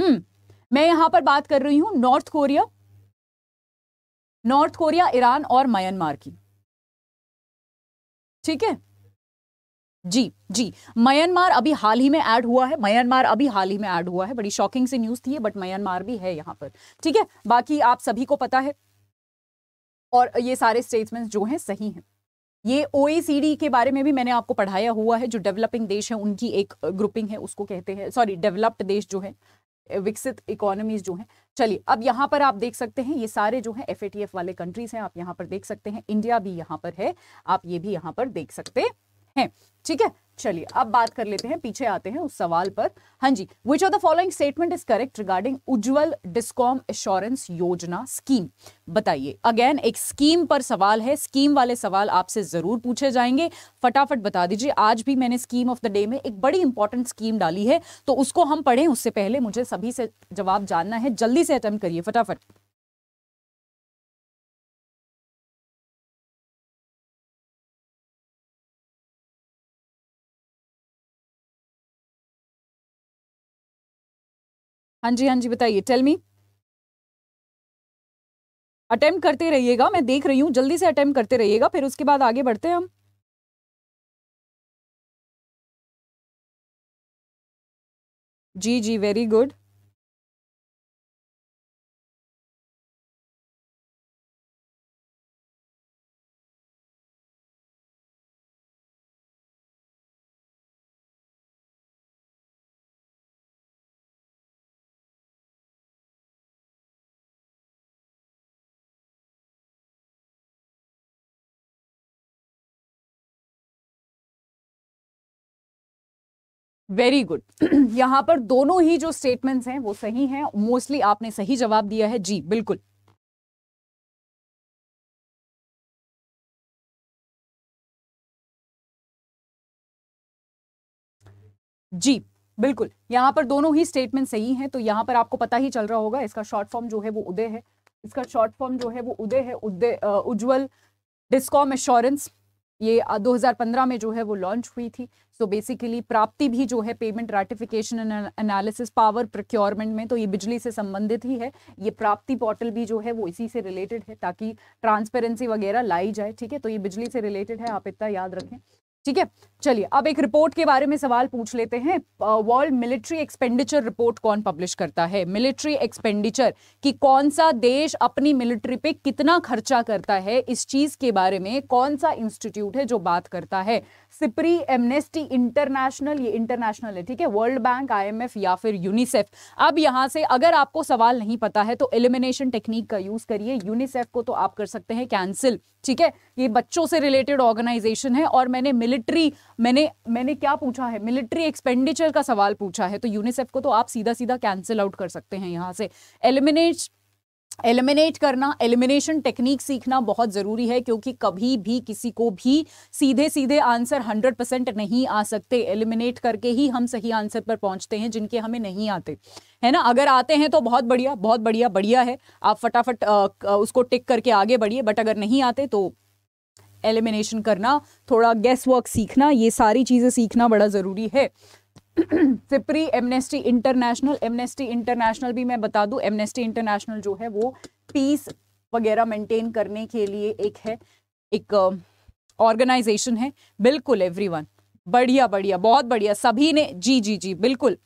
हम्म मैं यहां पर बात कर रही हूं North Korea North Korea Iran और म्यांमार की ठीक है जी जी म्यांमार अभी हाल ही में ऐड हुआ है म्यांमार अभी हाल ही में ऐड हुआ है बड़ी शॉकिंग सी न्यूज़ थी बट म्यांमार भी है यहां पर ठीक है बाकी आप सभी को पता है और ये सारे स्टेटमेंट जो हैं सही हैं ये ओ के बारे में भी मैंने आपको पढ़ाया हुआ है जो डेवलपिंग देश है उनकी एक ग्रुपिंग है उसको कहते हैं सॉरी डेवलप्ड देश जो है विकसित इकोनॉमीज जो हैं चलिए अब यहाँ पर आप देख सकते हैं ये सारे जो हैं एफ वाले कंट्रीज हैं आप यहाँ पर देख सकते हैं इंडिया भी यहाँ पर है आप ये भी यहाँ पर देख सकते हैं ठीक है चलिए अब बात कर लेते हैं पीछे आते हैं उस सवाल पर हाँ जी which of the following statement is correct regarding Ujjwal discom assurance Yojana scheme बताइए अगेन एक स्कीम पर सवाल है स्कीम वाले सवाल आपसे जरूर पूछे जाएंगे फटाफट बता दीजिए आज भी मैंने स्कीम ऑफ द डे में एक बड़ी इंपॉर्टेंट स्कीम डाली है तो उसको हम पढ़ें उससे पहले मुझे सभी से जवाब जानना है जल्दी से अटेम्प्ट करिए फटाफट हाँ जी हाँ जी बताइए टेल मी अटेम्प्ट करते रहिएगा मैं देख रही हूँ जल्दी से अटेम्प्ट करते रहिएगा फिर उसके बाद आगे बढ़ते हैं हम जी जी वेरी गुड वेरी गुड (clears throat) यहाँ पर दोनों ही जो स्टेटमेंट्स हैं वो सही हैं मोस्टली आपने सही जवाब दिया है जी बिल्कुल जी बिल्कुल यहाँ पर दोनों ही स्टेटमेंट सही हैं तो यहाँ पर आपको पता ही चल रहा होगा इसका शॉर्ट फॉर्म जो है वो उदय है इसका शॉर्ट फॉर्म जो है वो उदय है उदय उज्जवल डिस्कॉम एश्योरेंस ये 2015 में जो है वो लॉन्च हुई थी सो बेसिकली प्राप्ति भी जो है payment ratification and analysis power procurement में तो ये बिजली से संबंधित ही है ये प्राप्ति पोर्टल भी जो है वो इसी से रिलेटेड है ताकि ट्रांसपेरेंसी वगैरह लाई जाए ठीक है तो ये बिजली से रिलेटेड है आप इतना याद रखें ठीक है चलिए अब एक रिपोर्ट के बारे में सवाल पूछ लेते हैं वर्ल्ड मिलिट्री एक्सपेंडिचर रिपोर्ट कौन पब्लिश करता है मिलिट्री एक्सपेंडिचर कि कौन सा देश अपनी मिलिट्री पे कितना खर्चा करता है इस चीज के बारे में कौन सा इंस्टीट्यूट है जो बात करता है सिपरी एमनेस्टी इंटरनेशनल ये इंटरनेशनल है ठीक है वर्ल्ड बैंक आईएमएफ या फिर यूनिसेफ अब यहां से अगर आपको सवाल नहीं पता है तो एलिमिनेशन टेक्निक का यूज करिए यूनिसेफ को तो आप कर सकते हैं कैंसिल ठीक है ये बच्चों से रिलेटेड ऑर्गेनाइजेशन है और मैंने मिलिट्री मैंने मैंने क्या पूछा है मिलिट्री एक्सपेंडिचर का सवाल पूछा है तो यूनिसेफ को तो आप सीधा सीधा कैंसिल आउट कर सकते हैं यहाँ से एलिमिनेट एलिमिनेट करना एलिमिनेशन टेक्निक सीखना बहुत ज़रूरी है क्योंकि कभी भी किसी को भी सीधे सीधे आंसर 100 परसेंट नहीं आ सकते एलिमिनेट करके ही हम सही आंसर पर पहुंचते हैं जिनके हमें नहीं आते है ना अगर आते हैं तो बहुत बढ़िया बहुत बढ़िया बढ़िया है आप फटाफट उसको टिक करके आगे बढ़िए बट अगर नहीं आते तो एलिमिनेशन करना थोड़ा गेस वर्क सीखना ये सारी चीज़ें सीखना बड़ा ज़रूरी है SIPRI Amnesty International Amnesty International भी मैं बता दूं एमनेस्टी इंटरनेशनल जो है वो पीस वगैरह मेंटेन करने के लिए एक है एक ऑर्गेनाइजेशन uh, है बिल्कुल एवरीवन बढ़िया बढ़िया बहुत बढ़िया सभी ने जी जी जी बिल्कुल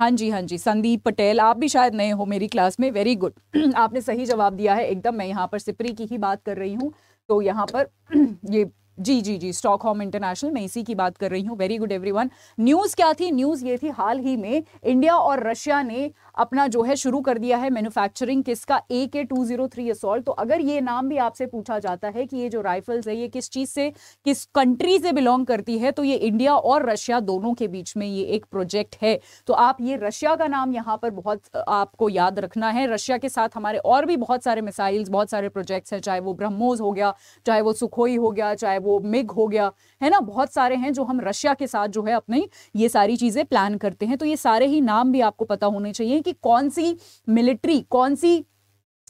हाँ जी हाँ जी संदीप पटेल आप भी शायद नए हो मेरी क्लास में वेरी गुड (clears throat) आपने सही जवाब दिया है एकदम मैं यहाँ पर सिपरी की ही बात कर रही हूँ तो यहाँ पर (clears throat) ये जी जी जी स्टॉक होम इंटरनेशनल मैं इसी की बात कर रही हूँ वेरी गुड एवरीवन न्यूज़ क्या थी न्यूज़ ये थी हाल ही में इंडिया और रशिया ने अपना जो है शुरू कर दिया है मैन्युफैक्चरिंग किसका ए के टू जीरो थ्री असोल्ट तो अगर ये नाम भी आपसे पूछा जाता है कि ये जो राइफल्स है ये किस चीज़ से किस कंट्री से बिलोंग करती है तो ये इंडिया और रशिया दोनों के बीच में ये एक प्रोजेक्ट है तो आप ये रशिया का नाम यहाँ पर बहुत आपको याद रखना है रशिया के साथ हमारे और भी बहुत सारे मिसाइल्स बहुत सारे प्रोजेक्ट्स हैं चाहे वो ब्रह्मोस हो गया चाहे वो सुखोई हो गया चाहे वो वो मिग हो गया है ना बहुत सारे हैं जो हम रशिया के साथ जो है अपनी ये सारी चीज़ें प्लान करते हैं तो ये सारे ही नाम भी आपको पता होने चाहिए कि कौन सी मिलिट्री कौन सी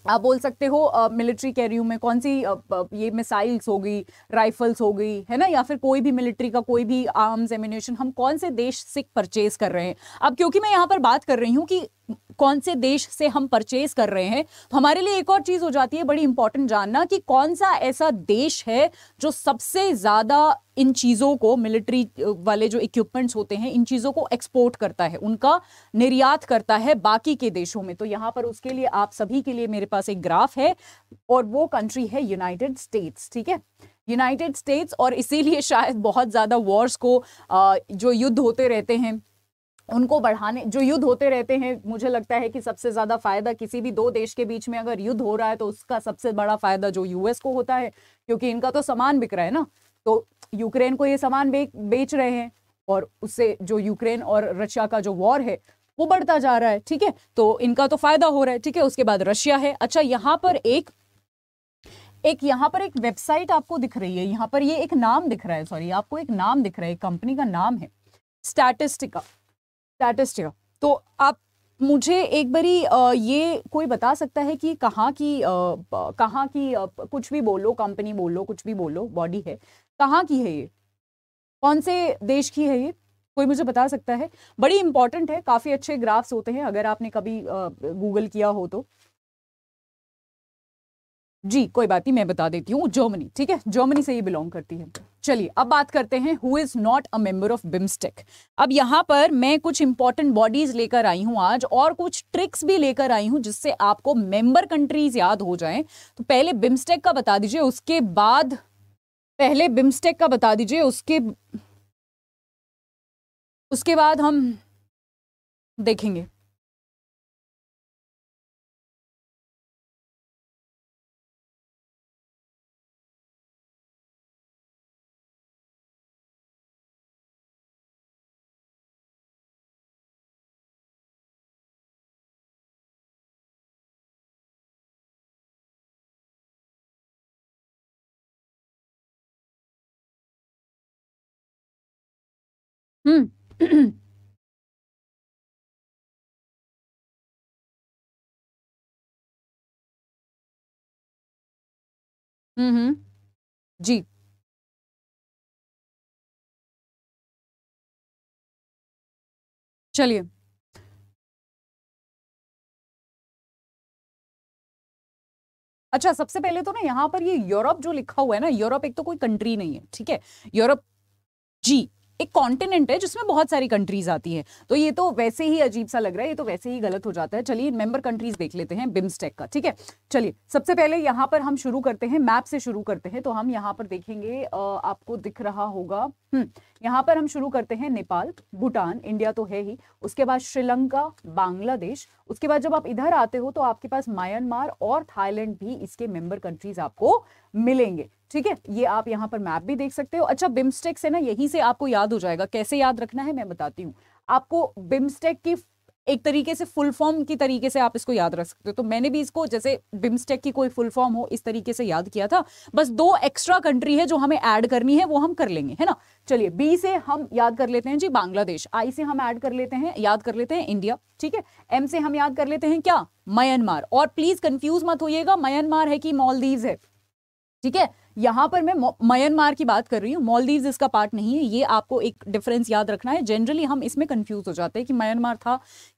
आप बोल सकते हो मिलिट्री कैरियर में कौन सी आ, ये मिसाइल्स हो गई राइफल्स हो गई है ना या फिर कोई भी मिलिट्री का कोई भी आर्म्स एमिनेशन हम कौन से देश से परचेज कर रहे हैं अब क्योंकि मैं यहाँ पर बात कर रही हूँ कि कौन से देश से हम परचेज कर रहे हैं हमारे लिए एक और चीज़ हो जाती है बड़ी इंपॉर्टेंट जानना कि कौन सा ऐसा देश है जो सबसे ज़्यादा इन चीज़ों को मिलिट्री वाले जो इक्विपमेंट्स होते हैं इन चीज़ों को एक्सपोर्ट करता है उनका निर्यात करता है बाकी के देशों में तो यहाँ पर उसके लिए आप सभी के लिए मेरे पास एक ग्राफ है और वो कंट्री है यूनाइटेड स्टेट्स ठीक है यूनाइटेड स्टेट्स और इसीलिए शायद बहुत ज़्यादा वॉर्स को जो युद्ध होते रहते हैं उनको बढ़ाने जो युद्ध होते रहते हैं मुझे लगता है कि सबसे ज्यादा फायदा किसी भी दो देश के बीच में अगर युद्ध हो रहा है तो उसका सबसे बड़ा फायदा जो यूएस को होता है क्योंकि इनका तो सामान बिक रहा है ना तो यूक्रेन को ये सामान बे, बेच रहे हैं और उससे जो यूक्रेन और रशिया का जो वॉर है वो बढ़ता जा रहा है ठीक है तो इनका तो फायदा हो रहा है ठीक है उसके बाद रशिया है अच्छा यहाँ पर एक एक यहाँ पर एक वेबसाइट आपको दिख रही है यहाँ पर ये एक नाम दिख रहा है सॉरी आपको एक नाम दिख रहा है कंपनी का नाम है स्टैटिस्टिका दैट इज टियर तो आप मुझे एक बारी ये कोई बता सकता है कि कहाँ की कहाँ की कुछ भी बोलो कंपनी बोलो कुछ भी बोलो बॉडी है कहाँ की है ये कौन से देश की है ये कोई मुझे बता सकता है बड़ी इंपॉर्टेंट है काफ़ी अच्छे ग्राफ्स होते हैं अगर आपने कभी गूगल किया हो तो जी कोई बात नहीं मैं बता देती हूँ जर्मनी ठीक है जर्मनी से ये बिलोंग करती है चलिए अब बात करते हैं who is not a member of BIMSTEC अब यहाँ पर मैं कुछ इंपॉर्टेंट बॉडीज लेकर आई हूँ आज और कुछ ट्रिक्स भी लेकर आई हूँ जिससे आपको मेंबर कंट्रीज याद हो जाएं तो पहले बिम्स्टेक का बता दीजिए उसके बाद पहले बिम्स्टेक का बता दीजिए उसके उसके बाद हम देखेंगे हम्म।, हम्म हम्म जी। चलिए। अच्छा, सबसे पहले तो ना यहां पर ये यूरोप जो लिखा हुआ है ना, यूरोप एक तो कोई कंट्री नहीं है, ठीक है? यूरोप जी। एक कॉन्टिनेंट है जिसमें बहुत सारी कंट्रीज आती हैं तो ये तो वैसे ही अजीब सा लग रहा है ये तो वैसे ही गलत हो जाता है चलिए मेंबर कंट्रीज देख लेते हैं बिम्स्टेक का ठीक है चलिए सबसे पहले यहाँ पर हम शुरू करते हैं मैप से शुरू करते हैं तो हम यहाँ पर देखेंगे आपको दिख रहा होगा हम्म, यहाँ पर हम शुरू करते हैं नेपाल भूटान इंडिया तो है ही उसके बाद श्रीलंका बांग्लादेश उसके बाद जब आप इधर आते हो तो आपके पास म्यांमार और थाईलैंड भी इसके मेंबर कंट्रीज आपको मिलेंगे ठीक है ये आप यहाँ पर मैप भी देख सकते हो अच्छा बिम्स्टेक से ना यहीं से आपको याद हो जाएगा कैसे याद रखना है मैं बताती हूँ आपको बिम्स्टेक की एक तरीके से फुल फॉर्म की तरीके से आप इसको याद रख सकते हो तो मैंने भी इसको जैसे बिम्स्टेक की कोई फुल फॉर्म हो इस तरीके से याद किया था बस दो एक्स्ट्रा कंट्री है जो हमें ऐड करनी है वो हम कर लेंगे है ना चलिए बी से हम याद कर लेते हैं जी बांग्लादेश आई से हम ऐड कर लेते हैं याद कर लेते हैं इंडिया ठीक है एम से हम याद कर लेते हैं क्या म्यांमार और प्लीज कंफ्यूज मत होइएगा म्यांमार है कि मॉलदीव है ठीक है यहाँ पर मैं म्यांमार की बात कर रही हूँ मॉलदीव इसका पार्ट नहीं है ये आपको एक डिफरेंस याद रखना है जनरली हम इसमें कंफ्यूज हो जाते हैं कि म्यांमार था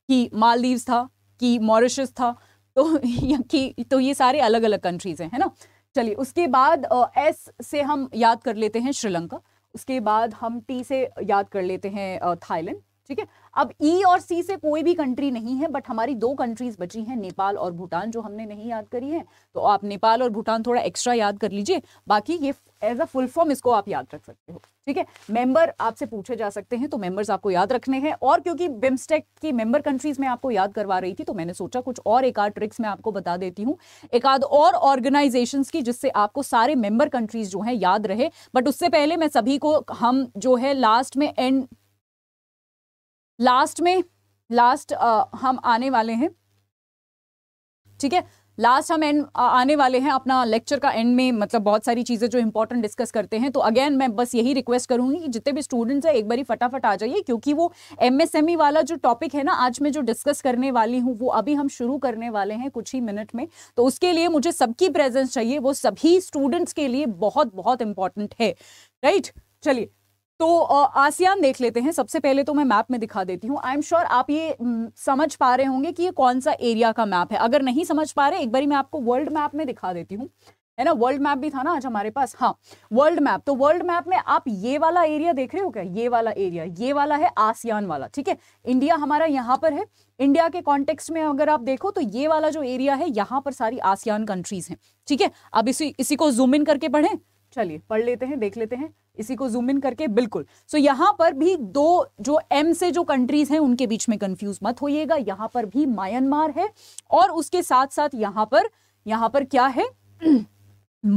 कि मालदीव था कि मॉरिशस था तो (laughs) कि तो ये सारे अलग अलग कंट्रीज हैं है ना चलिए उसके बाद एस से हम याद कर लेते हैं श्रीलंका उसके बाद हम टी से याद कर लेते हैं थाईलैंड ठीक है अब ई e और सी से कोई भी कंट्री नहीं है बट हमारी दो कंट्रीज बची हैं नेपाल और भूटान जो हमने नहीं याद करी है तो आप नेपाल और भूटान थोड़ा एक्स्ट्रा याद कर लीजिए बाकी ये एज अ फुल फॉर्म इसको आप याद रख सकते हो ठीक है मेंबर आपसे पूछे जा सकते हैं तो मेंबर्स आपको याद रखने हैं और क्योंकि बिम्स्टेक की मेंबर कंट्रीज में आपको याद करवा रही थी तो मैंने सोचा कुछ और एक आध ट्रिक्स मैं आपको बता देती हूँ एक आध और ऑर्गेनाइजेशंस की जिससे आपको सारे मेंबर कंट्रीज जो हैं याद रहे बट उससे पहले मैं सभी को हम जो है लास्ट में एंड लास्ट में लास्ट आ, uh, हम आने वाले हैं ठीक है लास्ट हम एंड uh, आने वाले हैं अपना लेक्चर का एंड में मतलब बहुत सारी चीज़ें जो इंपॉर्टेंट डिस्कस करते हैं तो अगेन मैं बस यही रिक्वेस्ट करूंगी कि जितने भी स्टूडेंट्स हैं एक बारी फटाफट आ जाइए क्योंकि वो एमएसएमई e वाला जो टॉपिक है ना आज मैं जो डिस्कस करने वाली हूँ वो अभी हम शुरू करने वाले हैं कुछ ही मिनट में तो उसके लिए मुझे सबकी प्रेजेंस चाहिए वो सभी स्टूडेंट्स के लिए बहुत बहुत इंपॉर्टेंट है राइट चलिए तो आसियान देख लेते हैं सबसे पहले तो मैं मैप में दिखा देती हूँ आई एम श्योर आप ये समझ पा रहे होंगे कि ये कौन सा एरिया का मैप है अगर नहीं समझ पा रहे एक बार मैं आपको वर्ल्ड मैप में दिखा देती हूँ है ना वर्ल्ड मैप भी था ना आज हमारे पास हाँ वर्ल्ड मैप तो वर्ल्ड मैप में आप ये वाला एरिया देख रहे हो क्या ये वाला एरिया ये वाला है आसियान वाला ठीक है इंडिया हमारा यहाँ पर है इंडिया के कॉन्टेक्स्ट में अगर आप देखो तो ये वाला जो एरिया है यहाँ पर सारी आसियान कंट्रीज हैं ठीक है अब इसी इसी को जूम इन करके पढ़े चलिए पढ़ लेते हैं देख लेते हैं इसी को जूम इन करके बिल्कुल सो so, यहाँ पर भी दो जो एम से जो कंट्रीज हैं उनके बीच में कंफ्यूज मत होइएगा यहाँ पर भी म्यांमार है और उसके साथ साथ यहाँ पर यहाँ पर क्या है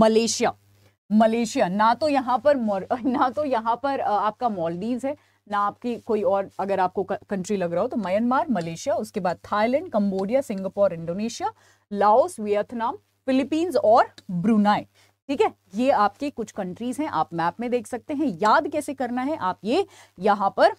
मलेशिया (clears throat) मलेशिया ना तो यहाँ पर (laughs) ना तो यहाँ पर आपका मॉलदीव है ना आपकी कोई और अगर आपको कंट्री लग रहा हो तो म्यांमार मलेशिया उसके बाद Thailand Cambodia Singapore Indonesia Laos Vietnam Philippines और ब्रुनाई ठीक है ये आपके कुछ कंट्रीज हैं आप मैप में देख सकते हैं याद कैसे करना है आप ये यहाँ पर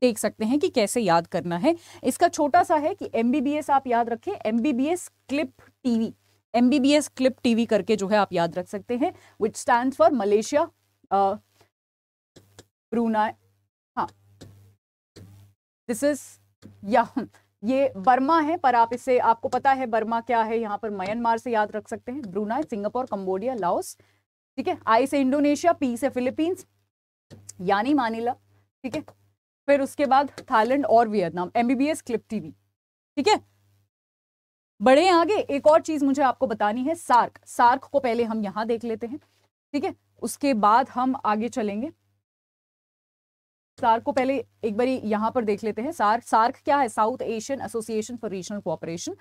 देख सकते हैं कि कैसे याद करना है इसका छोटा सा है कि एमबीबीएस आप याद रखें MBBS clip TV MBBS clip TV करके जो है आप याद रख सकते हैं which stand for Malaysia Brunei हाँ दिस इज या ये बर्मा है पर आप इसे आपको पता है बर्मा क्या है यहाँ पर म्यांमार से याद रख सकते हैं ब्रूनाई सिंगापुर कंबोडिया लाओस ठीक है आई से इंडोनेशिया पी से फिलीपींस यानी मानिला ठीक है फिर उसके बाद थाईलैंड और वियतनाम एमबीबीएस क्लिप टीवी ठीक है बड़े आगे एक और चीज मुझे आपको बतानी है सार्क सार्क को पहले हम यहां देख लेते हैं ठीक है उसके बाद हम आगे चलेंगे सार्क को पहले एक बारी यहां पर देख लेते हैं सार्क सार्क क्या है South Asian Association for Regional Cooperation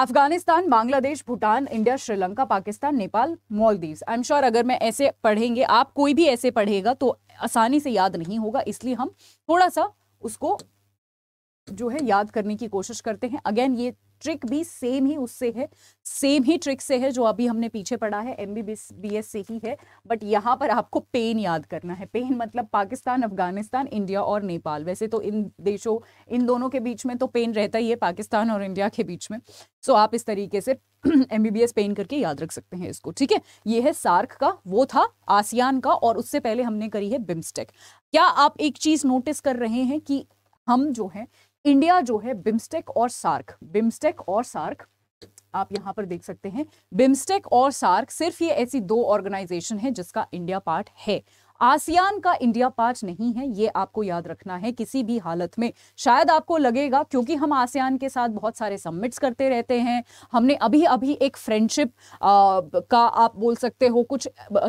Afghanistan Bangladesh Bhutan India Sri Lanka Pakistan Nepal Maldives I am sure अगर मैं ऐसे पढ़ेंगे आप कोई भी ऐसे पढ़ेगा तो आसानी से याद नहीं होगा इसलिए हम थोड़ा सा उसको जो है याद करने की कोशिश करते हैं अगेन ये ट्रिक भी सेम ही उससे है सेम ही ट्रिक से है जो अभी हमने पीछे पढ़ा है एम बी बी एस से ही है बट यहाँ पर आपको पेन याद करना है पेन मतलब पाकिस्तान अफगानिस्तान इंडिया और नेपाल वैसे तो इन देशों इन दोनों के बीच में तो पेन रहता ही है पाकिस्तान और इंडिया के बीच में सो आप इस तरीके से M B B S pen करके याद रख सकते हैं इसको ठीक है ये है सार्क का वो था आसियान का और उससे पहले हमने करी है बिम्स्टेक क्या आप एक चीज़ नोटिस कर रहे हैं कि हम जो है इंडिया जो है बिम्स्टेक और सार्क बिम्स्टेक और सार्क आप यहां पर देख सकते हैं बिम्स्टेक और सार्क सिर्फ ये ऐसी दो ऑर्गेनाइजेशन है जिसका इंडिया पार्ट है आसियान का इंडिया पार्ट नहीं है ये आपको याद रखना है किसी भी हालत में शायद आपको लगेगा क्योंकि हम आसियान के साथ बहुत सारे सबमिट्स करते रहते हैं हमने अभी अभी एक फ्रेंडशिप का आप बोल सकते हो कुछ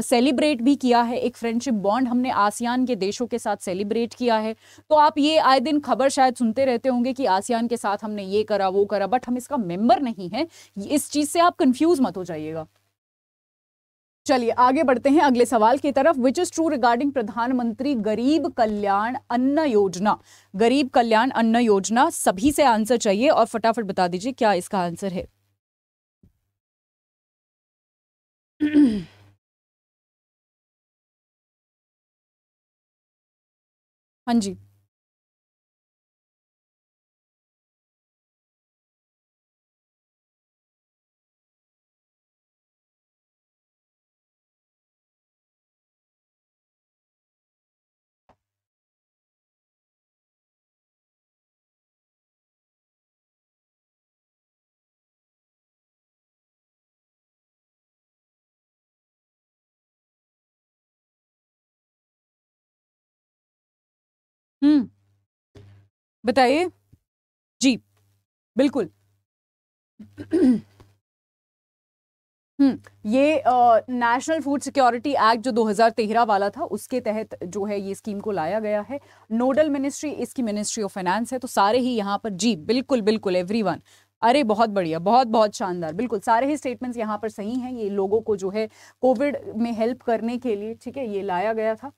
सेलिब्रेट भी किया है एक फ्रेंडशिप बॉन्ड हमने आसियान के देशों के साथ सेलिब्रेट किया है तो आप ये आए दिन खबर शायद सुनते रहते होंगे कि आसियान के साथ हमने ये करा वो करा बट हम इसका मेंबर नहीं है इस चीज़ से आप कंफ्यूज मत हो जाइएगा चलिए आगे बढ़ते हैं अगले सवाल की तरफ विच इज ट्रू रिगार्डिंग प्रधानमंत्री गरीब कल्याण अन्न योजना गरीब कल्याण अन्न योजना सभी से आंसर चाहिए और फटाफट बता दीजिए क्या इसका आंसर है (clears throat) हाँ जी बताइए जी बिल्कुल (clears throat) हम्म, ये नेशनल फूड सिक्योरिटी एक्ट जो 2013 वाला था उसके तहत जो है ये स्कीम को लाया गया है नोडल मिनिस्ट्री इसकी मिनिस्ट्री ऑफ फाइनेंस है तो सारे ही यहाँ पर जी बिल्कुल बिल्कुल एवरीवन अरे बहुत बढ़िया बहुत बहुत शानदार बिल्कुल सारे ही स्टेटमेंट्स यहाँ पर सही हैं ये लोगों को जो है कोविड में हेल्प करने के लिए ठीक है ये लाया गया था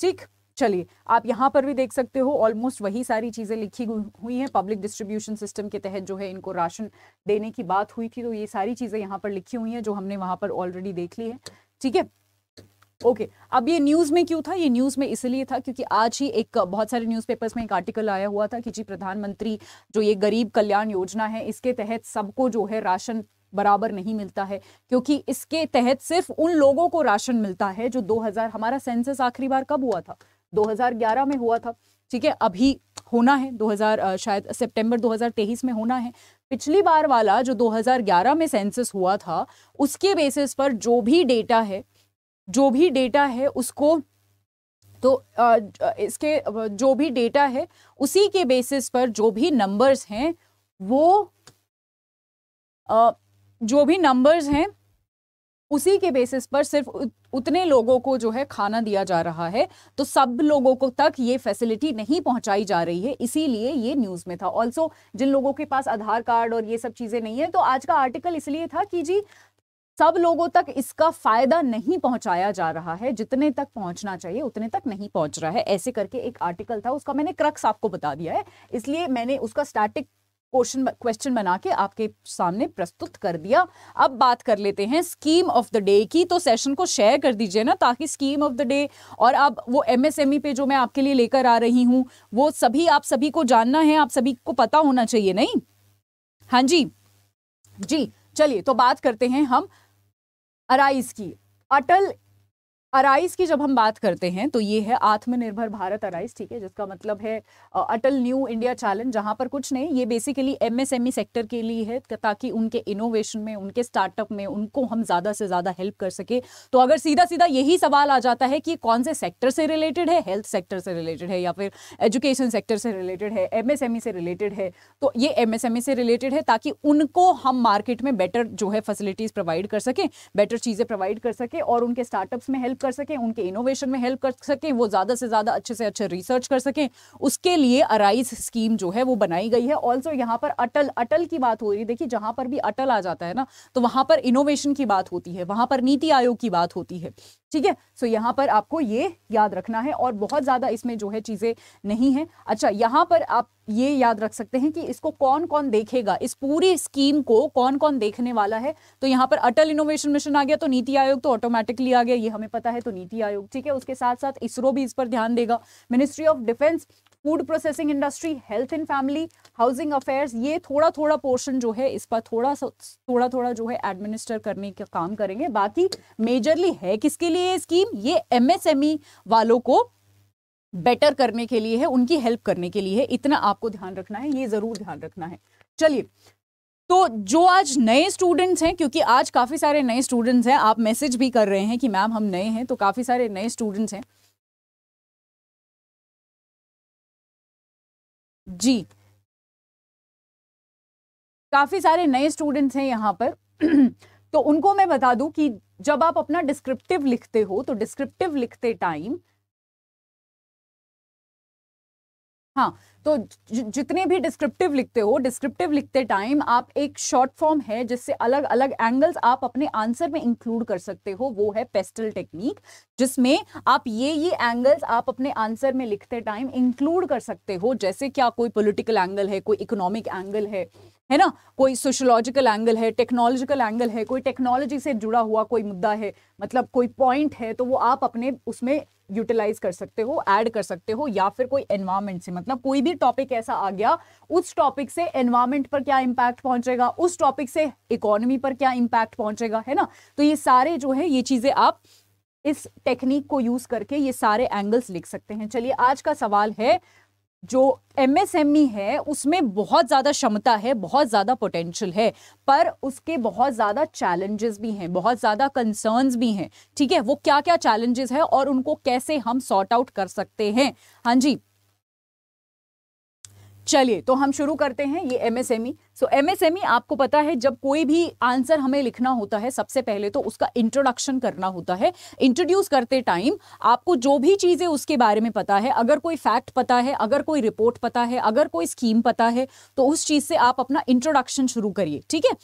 ठीक चलिए आप यहाँ पर भी देख सकते हो ऑलमोस्ट वही सारी चीज़ें लिखी हुई हैं पब्लिक डिस्ट्रीब्यूशन सिस्टम के तहत जो है इनको राशन देने की बात हुई थी तो ये सारी चीज़ें यहाँ पर लिखी हुई हैं जो हमने वहाँ पर ऑलरेडी देख ली है ठीक है ओके okay. अब ये न्यूज़ में क्यों था ये न्यूज़ में इसलिए था क्योंकि आज ही एक बहुत सारे न्यूज़पेपर्स में एक आर्टिकल आया हुआ था कि जी प्रधानमंत्री जो ये गरीब कल्याण योजना है इसके तहत सबको जो है राशन बराबर नहीं मिलता है क्योंकि इसके तहत सिर्फ उन लोगों को राशन मिलता है जो 2000 हमारा सेंसस आखिरी बार कब हुआ था 2011 में हुआ था ठीक है अभी होना है 2000 शायद सितंबर 2023 में होना है पिछली बार वाला जो 2011 में सेंसस हुआ था उसके बेसिस पर जो भी डेटा है जो भी डेटा है उसको तो इसके जो भी डेटा है उसी के बेसिस पर जो भी नंबर्स हैं वो जो भी नंबर्स हैं उसी के बेसिस पर सिर्फ उतने लोगों को जो है खाना दिया जा रहा है तो सब लोगों को तक ये फैसिलिटी नहीं पहुंचाई जा रही है इसीलिए ये न्यूज़ में था ऑल्सो जिन लोगों के पास आधार कार्ड और ये सब चीज़ें नहीं है तो आज का आर्टिकल इसलिए था कि जी सब लोगों तक इसका फायदा नहीं पहुंचाया जा रहा है जितने तक पहुंचना चाहिए उतने तक नहीं पहुंच रहा है ऐसे करके एक आर्टिकल था उसका मैंने क्रक्स आपको बता दिया है इसलिए मैंने उसका स्टैटिक क्वेश्चन क्वेश्चन बना के आपके सामने प्रस्तुत कर दिया अब बात कर लेते हैं स्कीम ऑफ द डे की तो सेशन को शेयर कर दीजिए ना ताकि स्कीम ऑफ द डे और अब वो एमएसएमई e पे जो मैं आपके लिए लेकर आ रही हूँ वो सभी आप सभी को जानना है आप सभी को पता होना चाहिए नहीं हाँ जी जी चलिए तो बात करते हैं हम अराइज की अटल अराइज की जब हम बात करते हैं तो ये है आत्मनिर्भर भारत अराइज ठीक है जिसका मतलब है अटल न्यू इंडिया चैलेंज जहाँ पर कुछ नहीं ये बेसिकली एमएसएमई सेक्टर के लिए है ताकि उनके इनोवेशन में उनके स्टार्टअप में उनको हम ज़्यादा से ज़्यादा हेल्प कर सके तो अगर सीधा सीधा यही सवाल आ जाता है कि कौन से सेक्टर से रिलेटेड है हेल्थ सेक्टर से रिलेटेड है या फिर एजुकेशन सेक्टर से रिलेटेड है एम e से रिलेटेड है तो ये एम e से रिलेटेड है ताकि उनको हम मार्केट में बेटर जो है फैसिलिटीज़ प्रोवाइड कर सकें बेटर चीज़ें प्रोवाइड कर सकें और उनके स्टार्टअप्स में हेल्प कर सकें उनके इनोवेशन में हेल्प कर सकें वो ज़्यादा से ज़्यादा अच्छे से अच्छे रिसर्च कर सकें उसके लिए अराइज स्कीम जो है वो बनाई गई है ऑल्सो यहाँ पर अटल अटल की बात हो रही है देखिए जहाँ पर भी अटल आ जाता है ना तो वहाँ पर इनोवेशन की बात होती है वहाँ पर नीति आयोग की बात होती है ठीक है सो यहाँ पर आपको ये याद रखना है और बहुत ज़्यादा इसमें जो है चीज़ें नहीं है अच्छा यहाँ पर आप ये याद रख सकते हैं कि इसको कौन कौन देखेगा इस पूरी स्कीम को कौन कौन देखने वाला है तो यहाँ पर अटल इनोवेशन मिशन आ गया तो नीति आयोग तो ऑटोमेटिकली आ गया ये हमें पता है तो नीति आयोग ठीक है उसके साथ साथ इसरो भी इस पर ध्यान देगा ministry of defence food processing industry health and family housing affairs ये थोड़ा थोड़ा पोर्शन जो है इस पर थोड़ा थोड़ा थोड़ा जो है एडमिनिस्टर करने का काम करेंगे बाकी मेजरली है किसके लिए ये स्कीम ये एमएसएमई वालों को बेटर करने के लिए है उनकी हेल्प करने के लिए है इतना आपको ध्यान रखना है ये ज़रूर ध्यान रखना है चलिए तो जो आज नए स्टूडेंट्स हैं क्योंकि आज काफ़ी सारे नए स्टूडेंट्स हैं आप मैसेज भी कर रहे हैं कि मैम हम नए हैं तो काफ़ी सारे नए स्टूडेंट्स हैं जी काफ़ी सारे नए स्टूडेंट्स हैं यहाँ पर (clears throat) तो उनको मैं बता दूं कि जब आप अपना डिस्क्रिप्टिव लिखते हो तो डिस्क्रिप्टिव लिखते टाइम हाँ तो जितने भी डिस्क्रिप्टिव लिखते हो डिस्क्रिप्टिव लिखते टाइम आप एक शॉर्ट फॉर्म है जिससे अलग अलग एंगल्स आप अपने आंसर में इंक्लूड कर सकते हो वो है पेस्टल टेक्निक जिसमें आप ये ये एंगल्स आप अपने आंसर में लिखते टाइम इंक्लूड कर सकते हो जैसे क्या कोई पोलिटिकल एंगल है कोई इकोनॉमिक एंगल है है ना कोई सोशोलॉजिकल एंगल है टेक्नोलॉजिकल एंगल है कोई टेक्नोलॉजी से जुड़ा हुआ कोई मुद्दा है मतलब कोई पॉइंट है तो वो आप अपने उसमें यूटिलाइज कर सकते हो ऐड कर सकते हो या फिर कोई एनवायरमेंट से मतलब कोई भी भी टॉपिक ऐसा आ गया उस टॉपिक से एनवायरमेंट पर क्या इंपैक्ट पहुंचेगा उस टॉपिक से इकोनॉमी पर क्या इंपैक्ट पहुंचेगा है ना तो ये सारे जो है ये चीजें आप इस टेक्निक को यूज करके ये सारे एंगल्स लिख सकते हैं चलिए आज का सवाल है जो एमएसएमई e है उसमें बहुत ज़्यादा क्षमता है बहुत ज़्यादा पोटेंशियल है पर उसके बहुत ज़्यादा चैलेंजेस भी हैं बहुत ज़्यादा कंसर्न्स भी हैं ठीक है वो क्या क्या चैलेंजेस है और उनको कैसे हम सॉर्ट आउट कर सकते हैं हाँ जी चलिए तो हम शुरू करते हैं ये एमएसएमई सो एमएसएमई आपको पता है जब कोई भी आंसर हमें लिखना होता है सबसे पहले तो उसका इंट्रोडक्शन करना होता है इंट्रोड्यूस करते टाइम आपको जो भी चीज़ें उसके बारे में पता है अगर कोई फैक्ट पता है अगर कोई रिपोर्ट पता है अगर कोई स्कीम पता है तो उस चीज़ से आप अपना इंट्रोडक्शन शुरू करिए ठीक है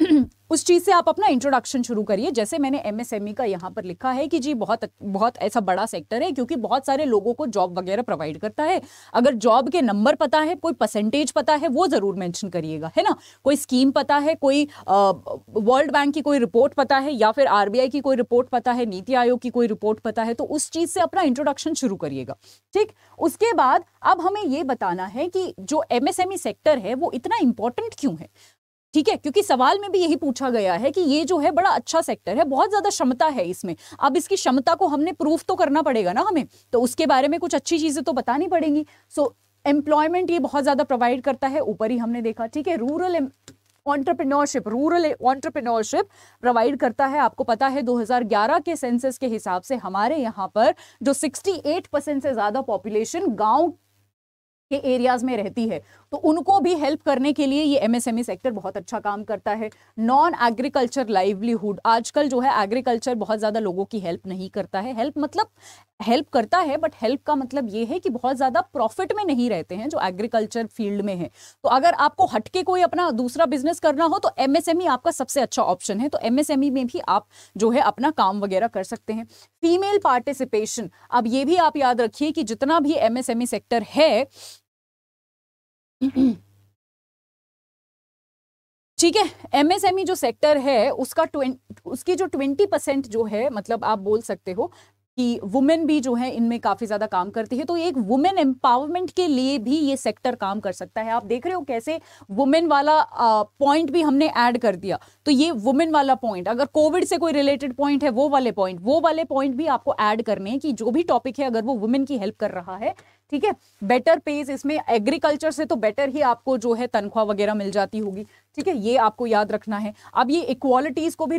(clears throat) उस चीज़ से आप अपना इंट्रोडक्शन शुरू करिए जैसे मैंने एमएसएमई e का यहाँ पर लिखा है कि जी बहुत बहुत ऐसा बड़ा सेक्टर है क्योंकि बहुत सारे लोगों को जॉब वगैरह प्रोवाइड करता है अगर जॉब के नंबर पता है कोई परसेंटेज पता है वो ज़रूर मेंशन करिएगा है ना कोई स्कीम पता है कोई वर्ल्ड बैंक की कोई रिपोर्ट पता है या फिर आर की कोई रिपोर्ट पता है नीति आयोग की कोई रिपोर्ट पता है तो उस चीज़ से अपना इंट्रोडक्शन शुरू करिएगा ठीक उसके बाद अब हमें ये बताना है कि जो एमएसएमई सेक्टर e है वो इतना इंपॉर्टेंट क्यों है ठीक है क्योंकि सवाल में भी यही पूछा गया है कि ये जो है बड़ा अच्छा सेक्टर है बहुत ज़्यादा क्षमता है इसमें अब इसकी क्षमता को हमने प्रूफ तो करना पड़ेगा ना हमें तो उसके बारे में कुछ अच्छी चीज़ें तो बतानी पड़ेंगी सो so, एम्प्लॉयमेंट ये बहुत ज़्यादा प्रोवाइड करता है ऊपर ही हमने देखा ठीक है rural entrepreneurship rural entrepreneurship provide करता है आपको पता है 2011 के सेंसस के हिसाब से हमारे यहाँ पर जो 68 परसेंट से ज़्यादा पॉपुलेशन गांव के एरियाज में रहती है तो उनको भी हेल्प करने के लिए ये एमएसएमई सेक्टर e बहुत अच्छा काम करता है नॉन एग्रीकल्चर लाइवलीहुड आजकल जो है एग्रीकल्चर बहुत ज़्यादा लोगों की हेल्प नहीं करता है हेल्प मतलब हेल्प करता है बट हेल्प का मतलब ये है कि बहुत ज़्यादा प्रॉफिट में नहीं रहते हैं जो एग्रीकल्चर फील्ड में है तो अगर आपको हटके कोई अपना दूसरा बिजनेस करना हो तो एमएसएमई e आपका सबसे अच्छा ऑप्शन है तो एमएसएमई e में भी आप जो है अपना काम वगैरह कर सकते हैं फीमेल पार्टिसिपेशन अब ये भी आप याद रखिए कि जितना भी एमएसएमई सेक्टर है (clears throat) ठीक है एमएसएमई e जो सेक्टर है उसका ट्वेंट उसकी जो ट्वेंटी परसेंट जो है मतलब आप बोल सकते हो कि वुमेन भी जो है इनमें काफ़ी ज़्यादा काम करती है तो एक वुमेन एम्पावरमेंट के लिए भी ये सेक्टर काम कर सकता है आप देख रहे हो कैसे वुमेन वाला पॉइंट भी हमने ऐड कर दिया तो ये वुमेन वाला पॉइंट अगर कोविड से कोई रिलेटेड पॉइंट है वो वाले पॉइंट वो वाले पॉइंट भी आपको ऐड करने हैं कि जो भी टॉपिक है अगर वो वुमेन की हेल्प कर रहा है ठीक है बेटर पेज इसमें एग्रीकल्चर से तो बेटर ही आपको जो है तनख्वाह वगैरह मिल जाती होगी ठीक है ये आपको याद रखना है अब ये इक्वालिटीज़ को भी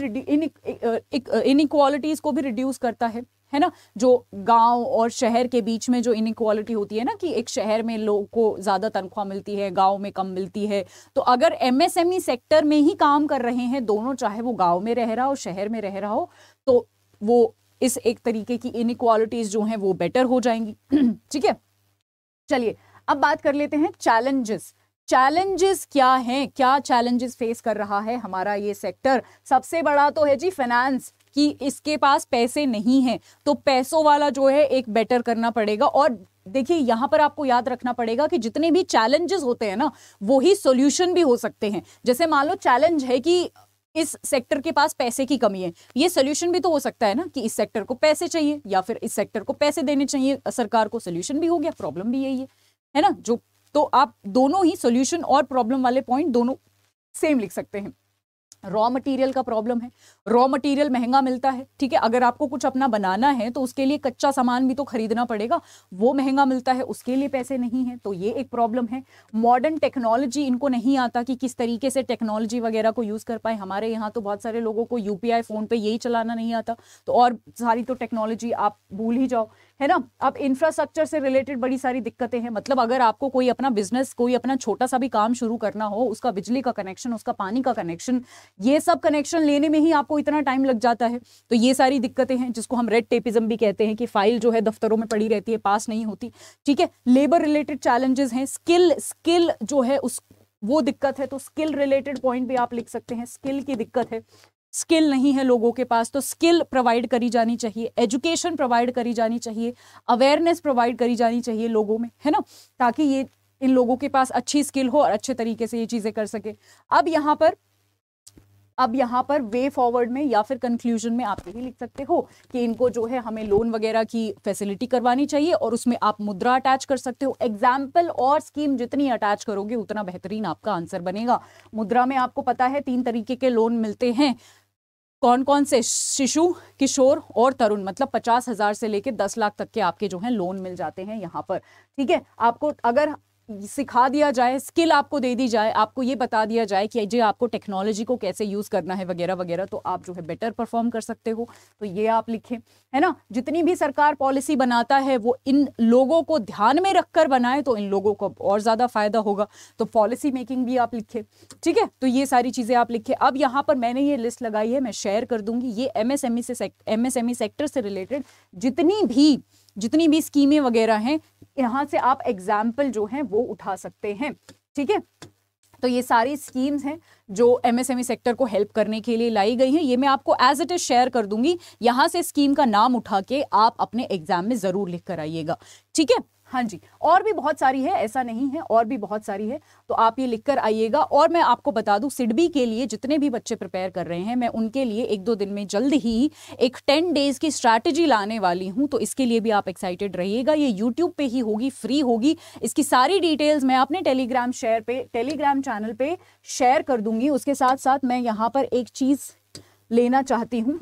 इन इक्वालिटीज़ को भी रिड्यूस करता है है ना जो गांव और शहर के बीच में जो इनक्वालिटी होती है ना कि एक शहर में लोगों को ज़्यादा तनख्वाह मिलती है गांव में कम मिलती है तो अगर एमएसएमई सेक्टर e में ही काम कर रहे हैं दोनों चाहे वो गांव में रह रहा हो शहर में रह रहा हो तो वो इस एक तरीके की इनक्वालिटीज़ जो हैं वो बेटर हो जाएंगी (clears throat) ठीक है चलिए अब बात कर लेते हैं चैलेंजेस चैलेंजेस क्या हैं क्या चैलेंजेस फेस कर रहा है हमारा ये सेक्टर सबसे बड़ा तो है जी फाइनेंस कि इसके पास पैसे नहीं हैं तो पैसों वाला जो है एक बेटर करना पड़ेगा और देखिए यहाँ पर आपको याद रखना पड़ेगा कि जितने भी चैलेंजेस होते हैं ना वही सोल्यूशन भी हो सकते हैं जैसे मान लो चैलेंज है कि इस सेक्टर के पास पैसे की कमी है ये सोल्यूशन भी तो हो सकता है ना कि इस सेक्टर को पैसे चाहिए या फिर इस सेक्टर को पैसे देने चाहिए सरकार को सोल्यूशन भी हो गया प्रॉब्लम भी यही है है ना जो तो आप दोनों ही सोल्यूशन और प्रॉब्लम वाले पॉइंट दोनों सेम लिख सकते हैं रॉ मटेरियल का प्रॉब्लम है रॉ मटेरियल महंगा मिलता है ठीक है अगर आपको कुछ अपना बनाना है तो उसके लिए कच्चा सामान भी तो खरीदना पड़ेगा वो महंगा मिलता है उसके लिए पैसे नहीं है तो ये एक प्रॉब्लम है मॉडर्न टेक्नोलॉजी इनको नहीं आता कि किस तरीके से टेक्नोलॉजी वगैरह को यूज़ कर पाए हमारे यहाँ तो बहुत सारे लोगों को यूपीआई फ़ोन पे यही चलाना नहीं आता तो और सारी तो टेक्नोलॉजी आप भूल ही जाओ है ना अब इंफ्रास्ट्रक्चर से रिलेटेड बड़ी सारी दिक्कतें हैं मतलब अगर आपको कोई अपना बिजनेस कोई अपना छोटा सा भी काम शुरू करना हो उसका बिजली का कनेक्शन उसका पानी का कनेक्शन ये सब कनेक्शन लेने में ही आपको इतना टाइम लग जाता है तो ये सारी दिक्कतें हैं जिसको हम रेड टेपिज्म भी कहते हैं कि फाइल जो है दफ्तरों में पड़ी रहती है पास नहीं होती ठीक है लेबर रिलेटेड चैलेंजेस हैं स्किल स्किल जो है उस वो दिक्कत है तो स्किल रिलेटेड पॉइंट भी आप लिख सकते हैं स्किल की दिक्कत है स्किल नहीं है लोगों के पास तो स्किल प्रोवाइड करी जानी चाहिए एजुकेशन प्रोवाइड करी जानी चाहिए अवेयरनेस प्रोवाइड करी जानी चाहिए लोगों में है ना ताकि ये इन लोगों के पास अच्छी स्किल हो और अच्छे तरीके से ये चीज़ें कर सके अब यहाँ पर अब यहाँ पर वे फॉरवर्ड में या फिर कंक्लूजन में आप यही लिख सकते हो कि इनको जो है हमें लोन वगैरह की फैसिलिटी करवानी चाहिए और उसमें आप मुद्रा अटैच कर सकते हो एग्जाम्पल और स्कीम जितनी अटैच करोगे उतना बेहतरीन आपका आंसर बनेगा मुद्रा में आपको पता है तीन तरीके के लोन मिलते हैं कौन कौन से शिशु किशोर और तरुण मतलब पचास हजार से लेकर दस लाख तक के आपके जो हैं लोन मिल जाते हैं यहाँ पर ठीक है आपको अगर सिखा दिया जाए स्किल आपको दे दी जाए आपको ये बता दिया जाए कि जी आपको टेक्नोलॉजी को कैसे यूज़ करना है वगैरह वगैरह तो आप जो है बेटर परफॉर्म कर सकते हो तो ये आप लिखें है ना जितनी भी सरकार पॉलिसी बनाता है वो इन लोगों को ध्यान में रखकर बनाए तो इन लोगों को और ज़्यादा फ़ायदा होगा तो पॉलिसी मेकिंग भी आप लिखें ठीक है तो ये सारी चीज़ें आप लिखें अब यहाँ पर मैंने ये लिस्ट लगाई है मैं शेयर कर दूंगी ये ई e से ई सेक्टर e से रिलेटेड जितनी भी जितनी भी स्कीमें वगैरह हैं यहाँ से आप एग्जाम्पल जो है वो उठा सकते हैं ठीक है तो ये सारी स्कीम्स हैं जो एमएसएमई सेक्टर e को हेल्प करने के लिए लाई गई हैं ये मैं आपको एज इट इज शेयर कर दूंगी यहां से स्कीम का नाम उठा के आप अपने एग्जाम में ज़रूर लिख कर आइएगा ठीक है हाँ जी और भी बहुत सारी है ऐसा नहीं है और भी बहुत सारी है तो आप ये लिख कर आइएगा और मैं आपको बता दूं सिडबी के लिए जितने भी बच्चे प्रिपेयर कर रहे हैं मैं उनके लिए एक दो दिन में जल्द ही एक टेन डेज की स्ट्रैटेजी लाने वाली हूं तो इसके लिए भी आप एक्साइटेड रहिएगा ये यूट्यूब पे ही होगी फ्री होगी इसकी सारी डिटेल्स मैं अपने टेलीग्राम शेयर पे टेलीग्राम चैनल पर शेयर कर दूंगी उसके साथ साथ मैं यहाँ पर एक चीज़ लेना चाहती हूँ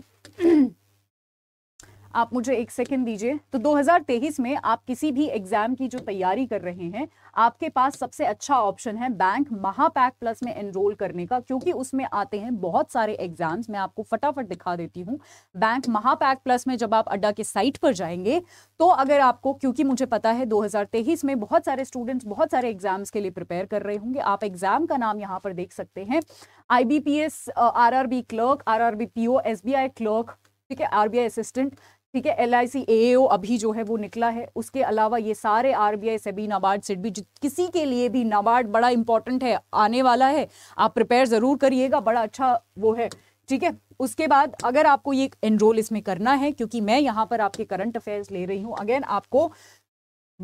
आप मुझे एक सेकेंड दीजिए तो 2023 में आप किसी भी एग्जाम की जो तैयारी कर रहे हैं आपके पास सबसे अच्छा ऑप्शन है बैंक महापैक प्लस में एनरोल करने का क्योंकि उसमें आते हैं बहुत सारे एग्जाम्स मैं आपको फटाफट दिखा देती हूँ बैंक महापैक प्लस में जब आप अड्डा के साइट पर जाएंगे तो अगर आपको क्योंकि मुझे पता है 2023 में बहुत सारे स्टूडेंट्स बहुत सारे एग्जाम्स के लिए प्रिपेयर कर रहे होंगे आप एग्जाम का नाम यहाँ पर देख सकते हैं IBPS RRB clerk or PO SBI clerk ठीक है आरबीआई असिस्टेंट ठीक है एल आई सी अभी जो है वो निकला है उसके अलावा ये सारे आर बी आई सभी नाबार्ड सिडबी किसी के लिए भी नाबार्ड बड़ा इंपॉर्टेंट है आने वाला है आप प्रिपेयर ज़रूर करिएगा बड़ा अच्छा वो है ठीक है उसके बाद अगर आपको ये एनरोल इसमें करना है क्योंकि मैं यहाँ पर आपके करंट अफेयर्स ले रही हूँ अगेन आपको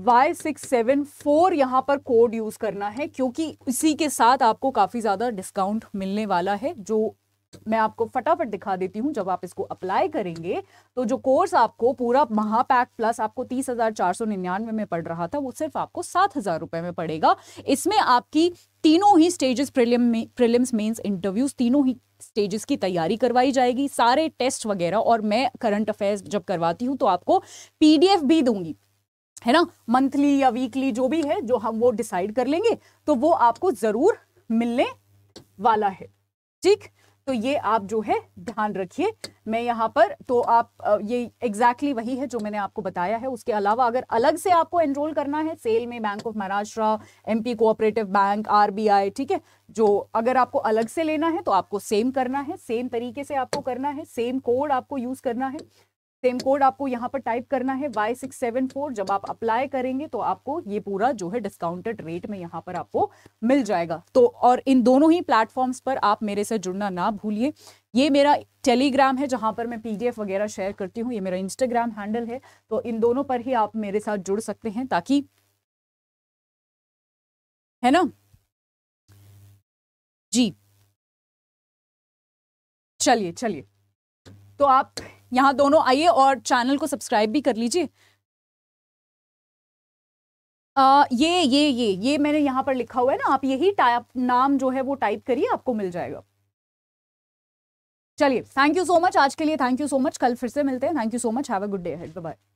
वाई सिक्स सेवन फोर यहाँ पर कोड यूज़ करना है क्योंकि इसी के साथ आपको काफ़ी ज़्यादा डिस्काउंट मिलने वाला है जो मैं आपको फटाफट दिखा देती हूँ जब आप इसको अप्लाई करेंगे तो जो कोर्स आपको पूरा महापैक प्लस आपको तीस हजार चार सौ निन्यानवे में पड़ रहा था वो सिर्फ आपको सात हजार रुपए में पड़ेगा इसमें आपकी तीनों ही स्टेजेस प्रिलिम में प्रिलिम्स मेंस इंटरव्यूज तीनों ही स्टेजेस की तैयारी करवाई जाएगी सारे टेस्ट वगैरह और मैं करंट अफेयर्स जब करवाती हूँ तो आपको पी भी दूंगी है ना मंथली या वीकली जो भी है जो हम वो डिसाइड कर लेंगे तो वो आपको ज़रूर मिलने वाला है ठीक तो ये आप जो है ध्यान रखिए मैं यहाँ पर तो आप ये एग्जैक्टली exactly वही है जो मैंने आपको बताया है उसके अलावा अगर अलग से आपको एनरोल करना है सेल में bank of Maharashtra MP cooperative bank RBI ठीक है जो अगर आपको अलग से लेना है तो आपको सेम करना है सेम तरीके से आपको करना है सेम कोड आपको यूज करना है सेम कोड आपको यहाँ पर टाइप करना है वाई सिक्स सेवन फोर जब आप अप्लाई करेंगे तो आपको ये पूरा जो है डिस्काउंटेड रेट में यहाँ पर आपको मिल जाएगा तो और इन दोनों ही प्लेटफॉर्म्स पर आप मेरे से जुड़ना ना भूलिए ये मेरा टेलीग्राम है जहाँ पर मैं पीडीएफ वगैरह शेयर करती हूँ ये मेरा इंस्टाग्राम हैंडल है तो इन दोनों पर ही आप मेरे साथ जुड़ सकते हैं ताकि है ना जी चलिए चलिए तो आप यहाँ दोनों आइए और चैनल को सब्सक्राइब भी कर लीजिए आ, ये ये ये ये मैंने यहाँ पर लिखा हुआ है ना आप यही टाइप नाम जो है वो टाइप करिए आपको मिल जाएगा चलिए थैंक यू सो मच आज के लिए थैंक यू सो मच कल फिर से मिलते हैं thank you so much have a good day हेड बाय